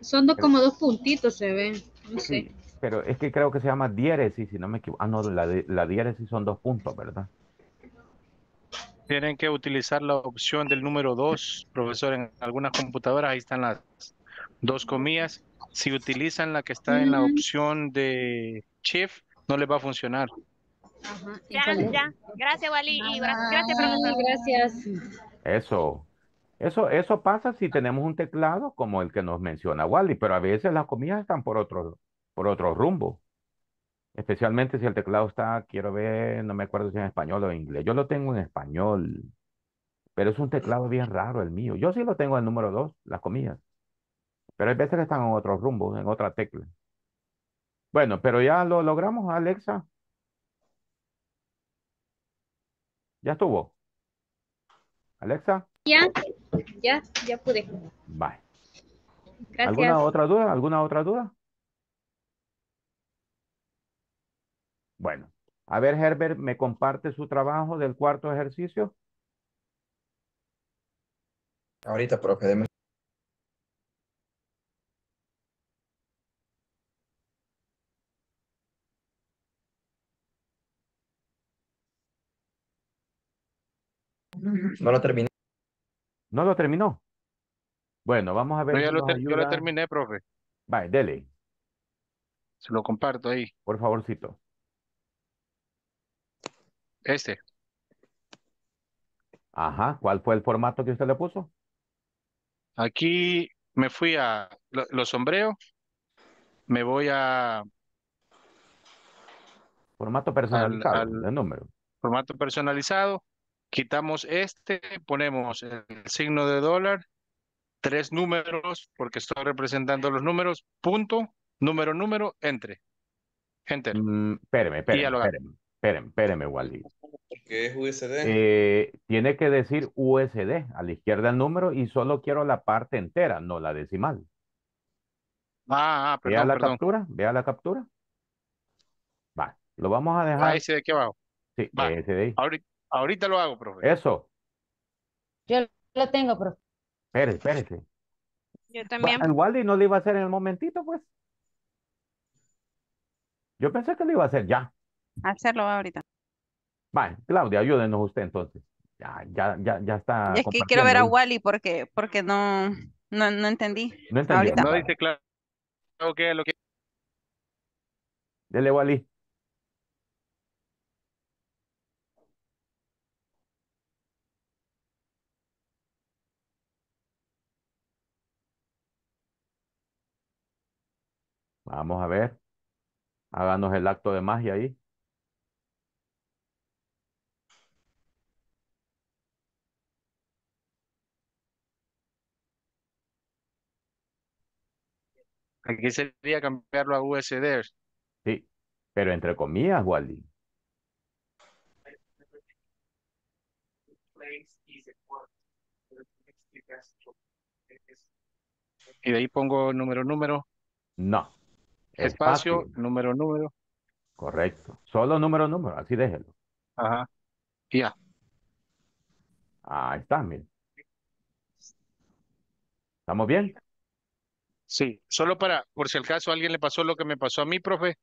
Son dos, como dos puntitos, se ven, no sé. Pero es que creo que se llama diéresis, si no me equivoco. Ah, no, la, la diéresis son dos puntos, ¿verdad? tienen que utilizar la opción del número 2, profesor, en algunas computadoras, ahí están las dos comillas. Si utilizan la que está en la mm. opción de Shift, no les va a funcionar. Gracias, Wally. gracias, profesor. Gracias. Eso. Eso, eso pasa si tenemos un teclado como el que nos menciona Wally, pero a veces las comillas están por otro, por otro rumbo. Especialmente si el teclado está, quiero ver, no me acuerdo si en español o en inglés. Yo lo tengo en español, pero es un teclado bien raro el mío. Yo sí lo tengo en número dos, las comillas. Pero hay veces que están en otro rumbo en otra tecla. Bueno, pero ya lo logramos, Alexa. ¿Ya estuvo? Alexa. Ya, ya, ya pude. bye ¿Alguna otra duda? ¿Alguna otra duda? Bueno, a ver, Herbert, ¿me comparte su trabajo del cuarto ejercicio? Ahorita, profe, No lo terminé. ¿No lo terminó? Bueno, vamos a ver. yo, lo terminé, profe. Vale, dele. Se lo comparto ahí. Por favorcito. Este. Ajá, ¿cuál fue el formato que usted le puso? Aquí me fui a los lo sombreos, me voy a... Formato personalizado, el número. Formato personalizado, quitamos este, ponemos el signo de dólar, tres números, porque estoy representando los números, punto, número, número, entre. Enter. Espérame, mm, espéreme, Espérenme, espérenme, Wally. ¿Qué es USD? Eh, tiene que decir USD a la izquierda el número y solo quiero la parte entera, no la decimal. Ah, pero. Ah, perdón, Vea la perdón. captura, vea la captura. Va, lo vamos a dejar. Ah, ese de aquí abajo. Sí, ese de ahí. Ahorita, lo hago, profe. Eso. Yo lo tengo, profe. Espérese, espérese. Yo también. el Wally no lo iba a hacer en el momentito, pues. Yo pensé que lo iba a hacer ya. Hacerlo ahorita. Vale, Claudia, ayúdenos usted entonces. Ya, ya, ya, ya está. es que quiero ver a Wally porque, porque no, no, no entendí. No entendí. Ahorita. No dice claro lo que. Dele, Wally. Vamos a ver. Háganos el acto de magia ahí. Aquí sería cambiarlo a USD. Sí, pero entre comillas, Wally. Y de ahí pongo número, número. No. Espacio, número, número. Correcto. Solo número, número. Así déjelo. Ajá. Ya. Ahí está, mire. ¿Estamos bien? Sí, solo para, por si el caso alguien le pasó lo que me pasó a mí, profe,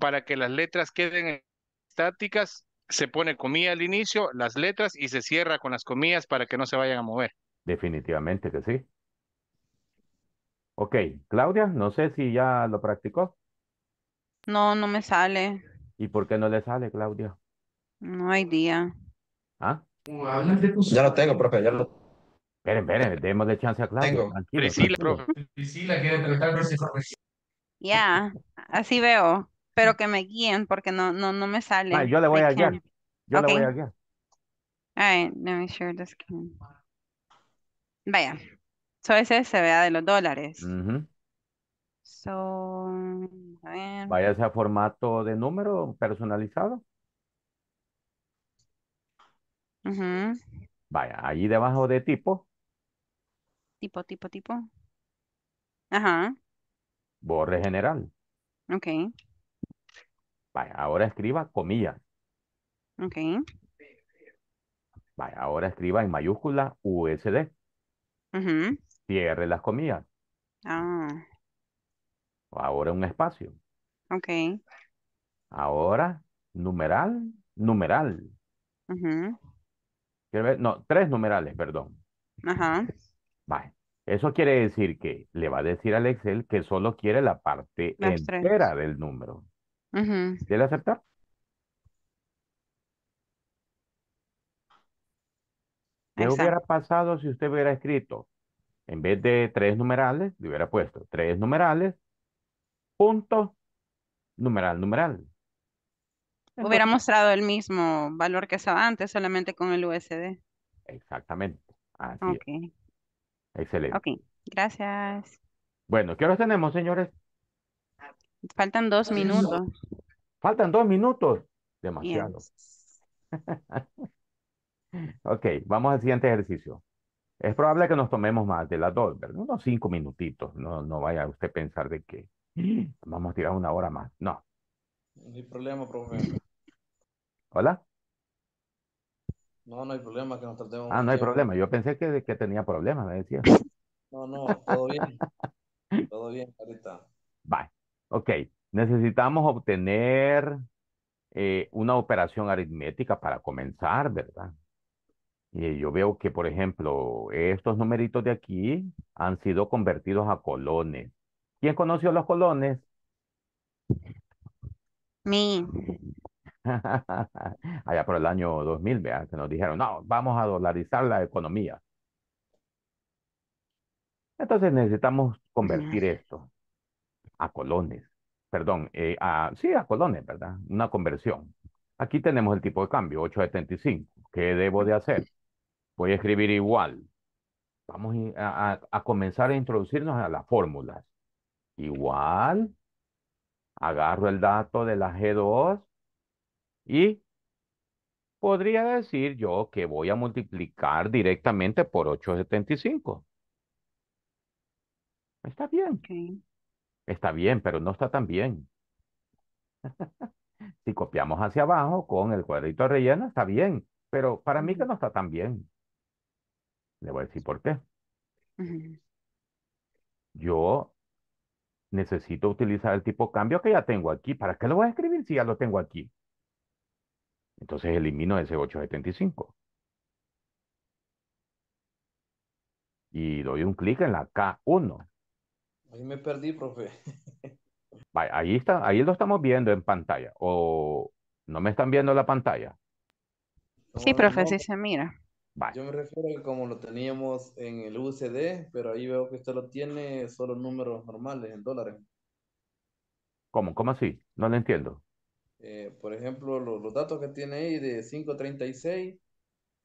para que las letras queden estáticas, se pone comía al inicio, las letras y se cierra con las comillas para que no se vayan a mover. Definitivamente que sí. Ok, Claudia, no sé si ya lo practicó. No, no me sale. ¿Y por qué no le sale, Claudia? No hay día. ¿Ah? Ya lo tengo, profe, ya lo Esperen, esperen, demos de chance a Claudia. Tengo. Priscila, profe. Priscila quiere tratar de Ya, así veo. Pero que me guíen porque no, no, no me sale. Ah, yo le voy a guiar. Yo le voy a guiar. All right, let me share this screen. Vaya. So ese se vea de los dólares. So, a ver. Vaya a formato de número personalizado. Vaya, allí debajo de tipo, Tipo, tipo, tipo. Ajá. Borre general. Ok, Vaya, ahora escriba comillas. ok. Vaya, ahora escriba en mayúscula USD. Cierre las comillas. Ah, Ahora un espacio. ok. Ahora numeral, numeral. Ajá. No, tres numerales, perdón. Ajá. Vale. Eso quiere decir que le va a decir al Excel que solo quiere la parte entera del número. ¿Quiere aceptar? ¿Qué hubiera pasado si usted hubiera escrito, en vez de tres numerales, le hubiera puesto tres numerales, punto, numeral, numeral? hubiera mostrado el mismo valor que estaba antes, solamente con el USD. Exactamente. Así okay. Excelente. Ok, gracias. Bueno, ¿qué horas tenemos, señores? Faltan dos minutos. Faltan dos minutos. Demasiado. *laughs* ok, vamos al siguiente ejercicio. Es probable que nos tomemos más de las dos, ¿verdad? Unos cinco minutitos. No, no vaya usted a pensar de que ah, vamos a tirar una hora más. No. No hay problema, profe. ¿Hola? No, no hay problema que nos tratemos. Ah, no hay problema. Yo pensé que, tenía problemas, me decía. No, no, todo bien. todo bien, ahorita. Vale. Ok. Necesitamos obtener eh, una operación aritmética para comenzar, ¿verdad? Y yo veo que, por ejemplo, estos numeritos de aquí han sido convertidos a colones. ¿Quién conoció los colones? Mi. *laughs* allá por el año 2000, vean que nos dijeron, no, vamos a dolarizar la economía. Entonces necesitamos convertir esto a colones, perdón, eh, a, sí, a colones, ¿verdad? Una conversión. Aquí tenemos el tipo de cambio, 875. ¿Qué debo de hacer? Voy a escribir igual. Vamos a comenzar a introducirnos a las fórmulas. Igual, agarro el dato de la G2, y podría decir yo que voy a multiplicar directamente por 875. Está bien. Está bien, pero no está tan bien. *laughs* si copiamos hacia abajo con el cuadrito relleno, está bien. Pero para mí que no está tan bien. Le voy a decir por qué. Yo necesito utilizar el tipo cambio que ya tengo aquí. ¿Para qué lo voy a escribir si ya lo tengo aquí? Entonces elimino ese 875. Y doy un clic en la K1. Ahí me perdí, profe. *laughs* Ahí está, ahí lo estamos viendo en pantalla. ¿O no me están viendo la pantalla? Sí, profe, sí se mira. Yo me refiero a que como lo teníamos en el UCD, pero ahí veo que usted lo tiene solo números normales, en dólares. ¿Cómo? ¿Cómo así? No lo entiendo. Eh, por ejemplo, los datos que tiene ahí de 536,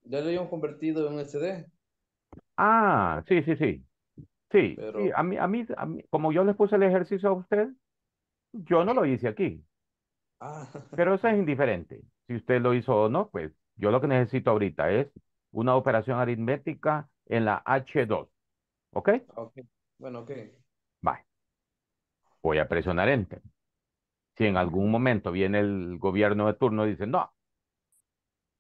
ya lo habíamos convertido en un SD. Ah, sí, sí, sí. Sí, a, mí, a, mí, como yo les puse el ejercicio a usted, yo no lo hice aquí. Ah. Pero eso es *laughs* indiferente. Si usted lo hizo o no, pues yo lo que necesito ahorita es una operación aritmética en la H2. Ah, ¿Ok? Bueno, ok. Bye. Voy a presionar Enter si en algún momento viene el gobierno de turno y dice, no,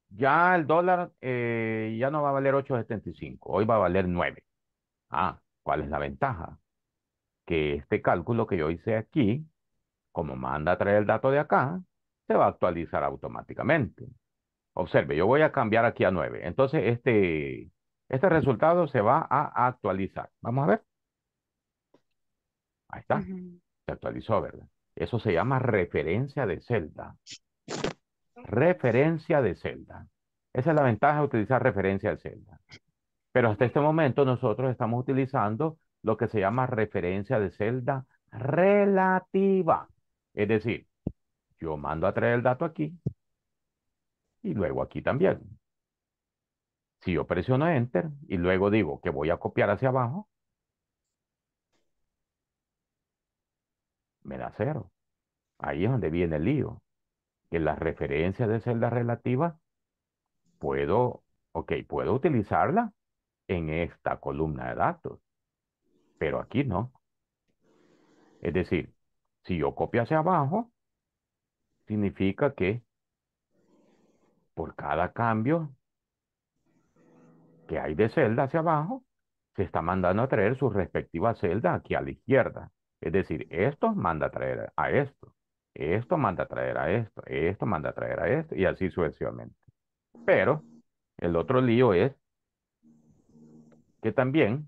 ya el dólar eh, ya no va a valer 8.75, hoy va a valer 9. Ah, ¿cuál es la ventaja? Que este cálculo que yo hice aquí, como manda a traer el dato de acá, se va a actualizar automáticamente. Observe, yo voy a cambiar aquí a 9. Entonces, este, este resultado se va a actualizar. Vamos a ver. Ahí está. Se actualizó, ¿verdad? Eso se llama referencia de celda. Referencia de celda. Esa es la ventaja de utilizar referencia de celda. Pero hasta este momento nosotros estamos utilizando lo que se llama referencia de celda relativa. Es decir, yo mando a traer el dato aquí y luego aquí también. Si yo presiono Enter y luego digo que voy a copiar hacia abajo, me da cero. Ahí es donde viene el lío. Que la referencia de celda relativa puedo, ok, puedo utilizarla en esta columna de datos, pero aquí no. Es decir, si yo copio hacia abajo, significa que por cada cambio que hay de celda hacia abajo, se está mandando a traer su respectiva celda aquí a la izquierda. Es decir, esto manda a traer a esto, esto manda a traer a esto, esto manda a traer a esto, y así sucesivamente. Pero el otro lío es que también,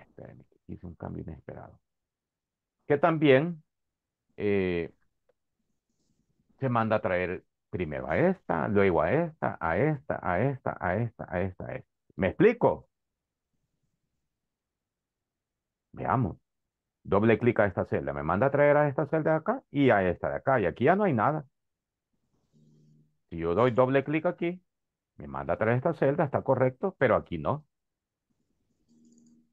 espérenme, hice un cambio inesperado, que también eh, se manda a traer primero a esta, luego a esta, a esta, a esta, a esta, a esta, a esta. ¿Me explico? Veamos doble clic a esta celda, me manda a traer a esta celda de acá y a esta de acá, y aquí ya no hay nada. Si yo doy doble clic aquí, me manda a traer esta celda, está correcto, pero aquí no.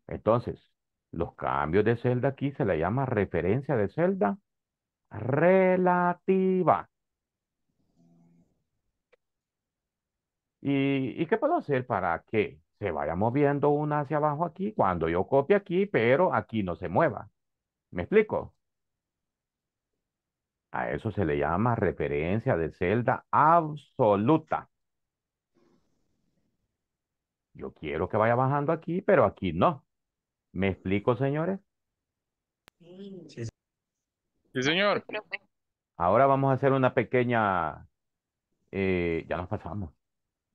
Entonces, los cambios de celda aquí se le llama referencia de celda relativa. ¿Y, ¿Y qué puedo hacer para que se vaya moviendo una hacia abajo aquí cuando yo copie aquí, pero aquí no se mueva? ¿Me explico? A eso se le llama referencia de celda absoluta. Yo quiero que vaya bajando aquí, pero aquí no. ¿Me explico, señores? Sí, señor. Ahora vamos a hacer una pequeña... Eh, ya nos pasamos.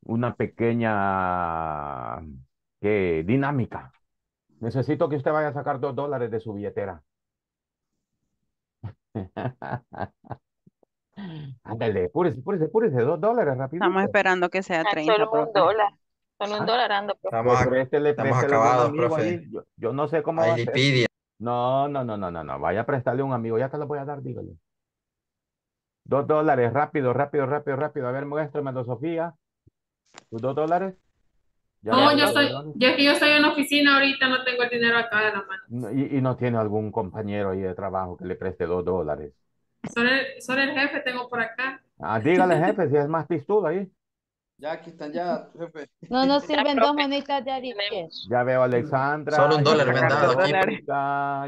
Una pequeña... Dinámica. Necesito que usted vaya a sacar dos dólares de su billetera. *laughs* Ándale, púrese, púrese, púrese dos dólares rápido. Estamos esperando que sea 30. Ah, solo un dólar. Solo un ah. dólar ando, Estamos, pues estamos acabados, profe. Yo, no sé cómo No, no, no, no, no, no. Vaya a prestarle a un amigo. Ya te lo voy a dar, dígale. Dos dólares, rápido, rápido, rápido, rápido. A ver, muéstrame, Sofía. ¿Tus dos dólares? no, yo estoy, que yo estoy en oficina ahorita, no tengo el dinero acá en la mano. ¿Y, no tiene algún compañero ahí de trabajo que le preste dos dólares? Solo el, jefe tengo por acá. Ah, dígale, *laughs* jefe, si es más pistudo ahí. Ya, aquí están ya, jefe. No nos sirven dos monitas de harina. Ya veo a Alexandra. Solo un dólar pues.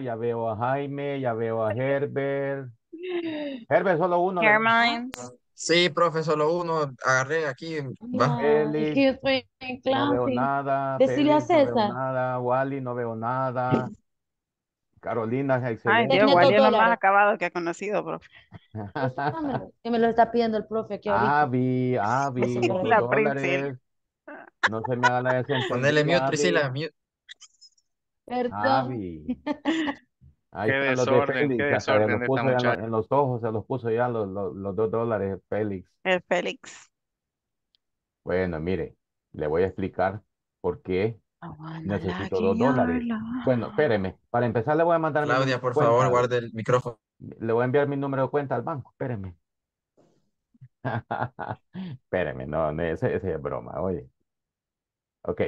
Ya veo a Jaime, ya veo a Herbert. Herbert, solo uno. Sí, profe, solo uno. Agarré aquí. No, No veo nada. Decirle a César. nada. Wally, no veo nada. Carolina, excelente. Ay, Wally es lo más acabado que ha conocido, profe. *laughs* que me lo está pidiendo el profe aquí Abby, Abby. No se me haga la desentendido. Ponele mute, Priscila, mute. Perdón. Abby. *laughs* Ahí qué desorden, qué en, los ojos, se los puso ya los, dos dólares, Félix. El Félix. Bueno, mire, le voy a explicar por qué necesito dos dólares. Bueno, espéreme, para empezar le voy a mandar Claudia, por favor, guarde el micrófono. Le voy a enviar mi número de cuenta al banco, espéreme. *laughs* espéreme, no, no ese, es broma, oye. Ok.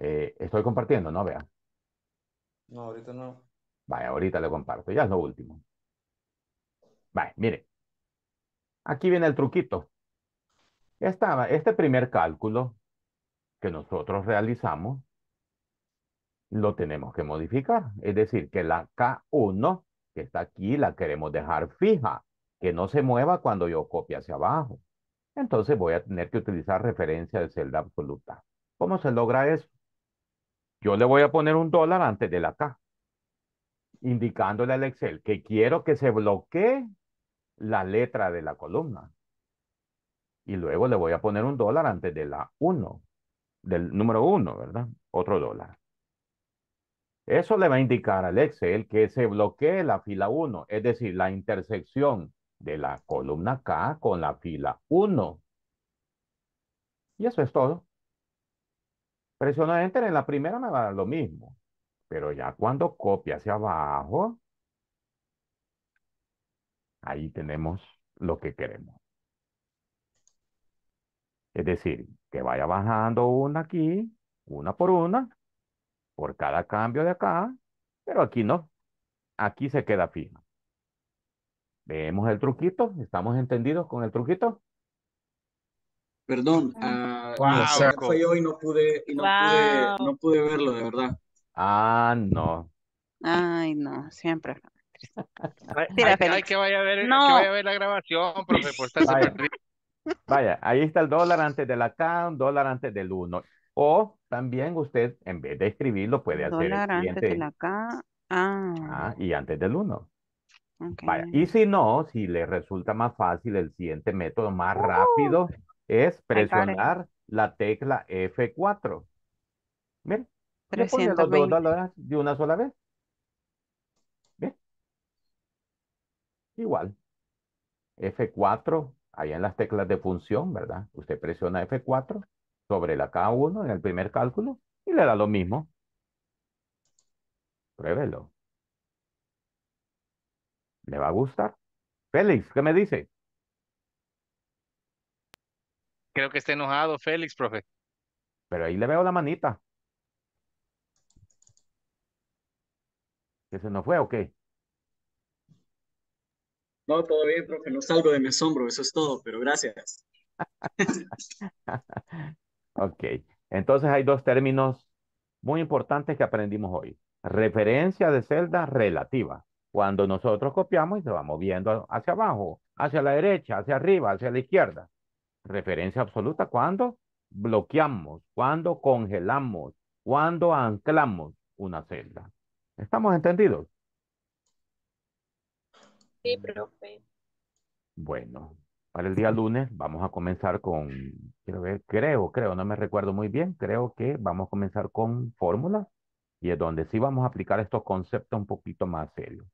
Eh, estoy compartiendo, ¿no? Vean. No, ahorita no. Vaya, ahorita le comparto. Ya es lo último. Vaya, mire. Aquí viene el truquito. Estaba este primer cálculo que nosotros realizamos, lo tenemos que modificar. Es decir, que la K1 que está aquí la queremos dejar fija, que no se mueva cuando yo copie hacia abajo. Entonces voy a tener que utilizar referencia de celda absoluta. ¿Cómo se logra eso? Yo le voy a poner un dólar antes de la K indicándole al Excel que quiero que se bloquee la letra de la columna. Y luego le voy a poner un dólar antes de la 1, del número 1, ¿verdad? Otro dólar. Eso le va a indicar al Excel que se bloquee la fila 1, es decir, la intersección de la columna K con la fila 1. Y eso es todo. Presionar Enter, en la primera me va a dar lo mismo. Pero ya cuando copia hacia abajo, ahí tenemos lo que queremos. Es decir, que vaya bajando una aquí, una por una, por cada cambio de acá, pero aquí no. Aquí se queda fija. ¿Vemos el truquito? ¿Estamos entendidos con el truquito? Perdón, ah. Ah, y no pude, no pude verlo, de verdad. Ah, no. Ay, no, siempre. hay, que vaya a ver, que vaya a ver la grabación, profe, vaya, vaya, ahí está el dólar antes de la K, un dólar antes del 1. O también usted, en vez de escribirlo, puede hacer dólar el dólar antes de la K. Ah. y antes del 1. Vaya. Y si no, si le resulta más fácil, el siguiente método más uh. rápido es presionar la tecla F4. Miren dólares de una sola vez? Bien. Igual. F4, ahí en las teclas de función, ¿verdad? Usted presiona F4 sobre la K1 en el primer cálculo y le da lo mismo. Pruébelo. ¿Le va a gustar? Félix, ¿qué me dice? Creo que está enojado Félix, profe. Pero ahí le veo la manita. se fue o qué? No, todo bien, profe, no salgo de mi asombro, eso es todo, pero gracias. *laughs* ok, entonces hay dos términos muy importantes que aprendimos hoy. Referencia de celda relativa. Cuando nosotros copiamos y se va moviendo hacia abajo, hacia la derecha, hacia arriba, hacia la izquierda. Referencia absoluta cuando bloqueamos, cuando congelamos, cuando anclamos una celda. ¿Estamos entendidos? Sí, mm. profe. Bueno, para el día lunes vamos a comenzar con, quiero ver, creo, creo, no me recuerdo muy bien, creo que vamos a comenzar con fórmulas y es donde sí vamos a aplicar estos conceptos un poquito más serios.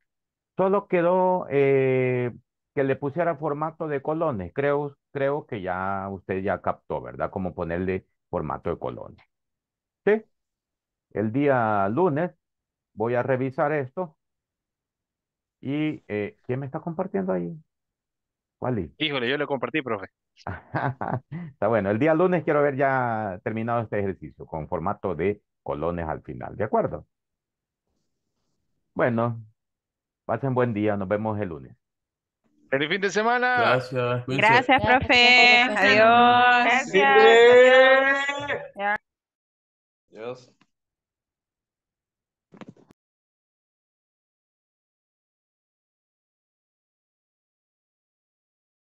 Solo quedó eh, que le pusiera formato de colones. Creo, creo que ya usted ya captó, ¿verdad? Cómo ponerle formato de colones. ¿Sí? El día lunes Voy a revisar esto. ¿Y eh, quién me está compartiendo ahí? ¿Cuál? Híjole, yo le compartí, profe. *laughs* está bueno. El día lunes quiero ver ya terminado este ejercicio con formato de colones al final. ¿De acuerdo? Bueno, pasen buen día. Nos vemos el lunes. Feliz fin de semana. Gracias. Gracias, profe. Adiós. Gracias. Adiós. Adiós.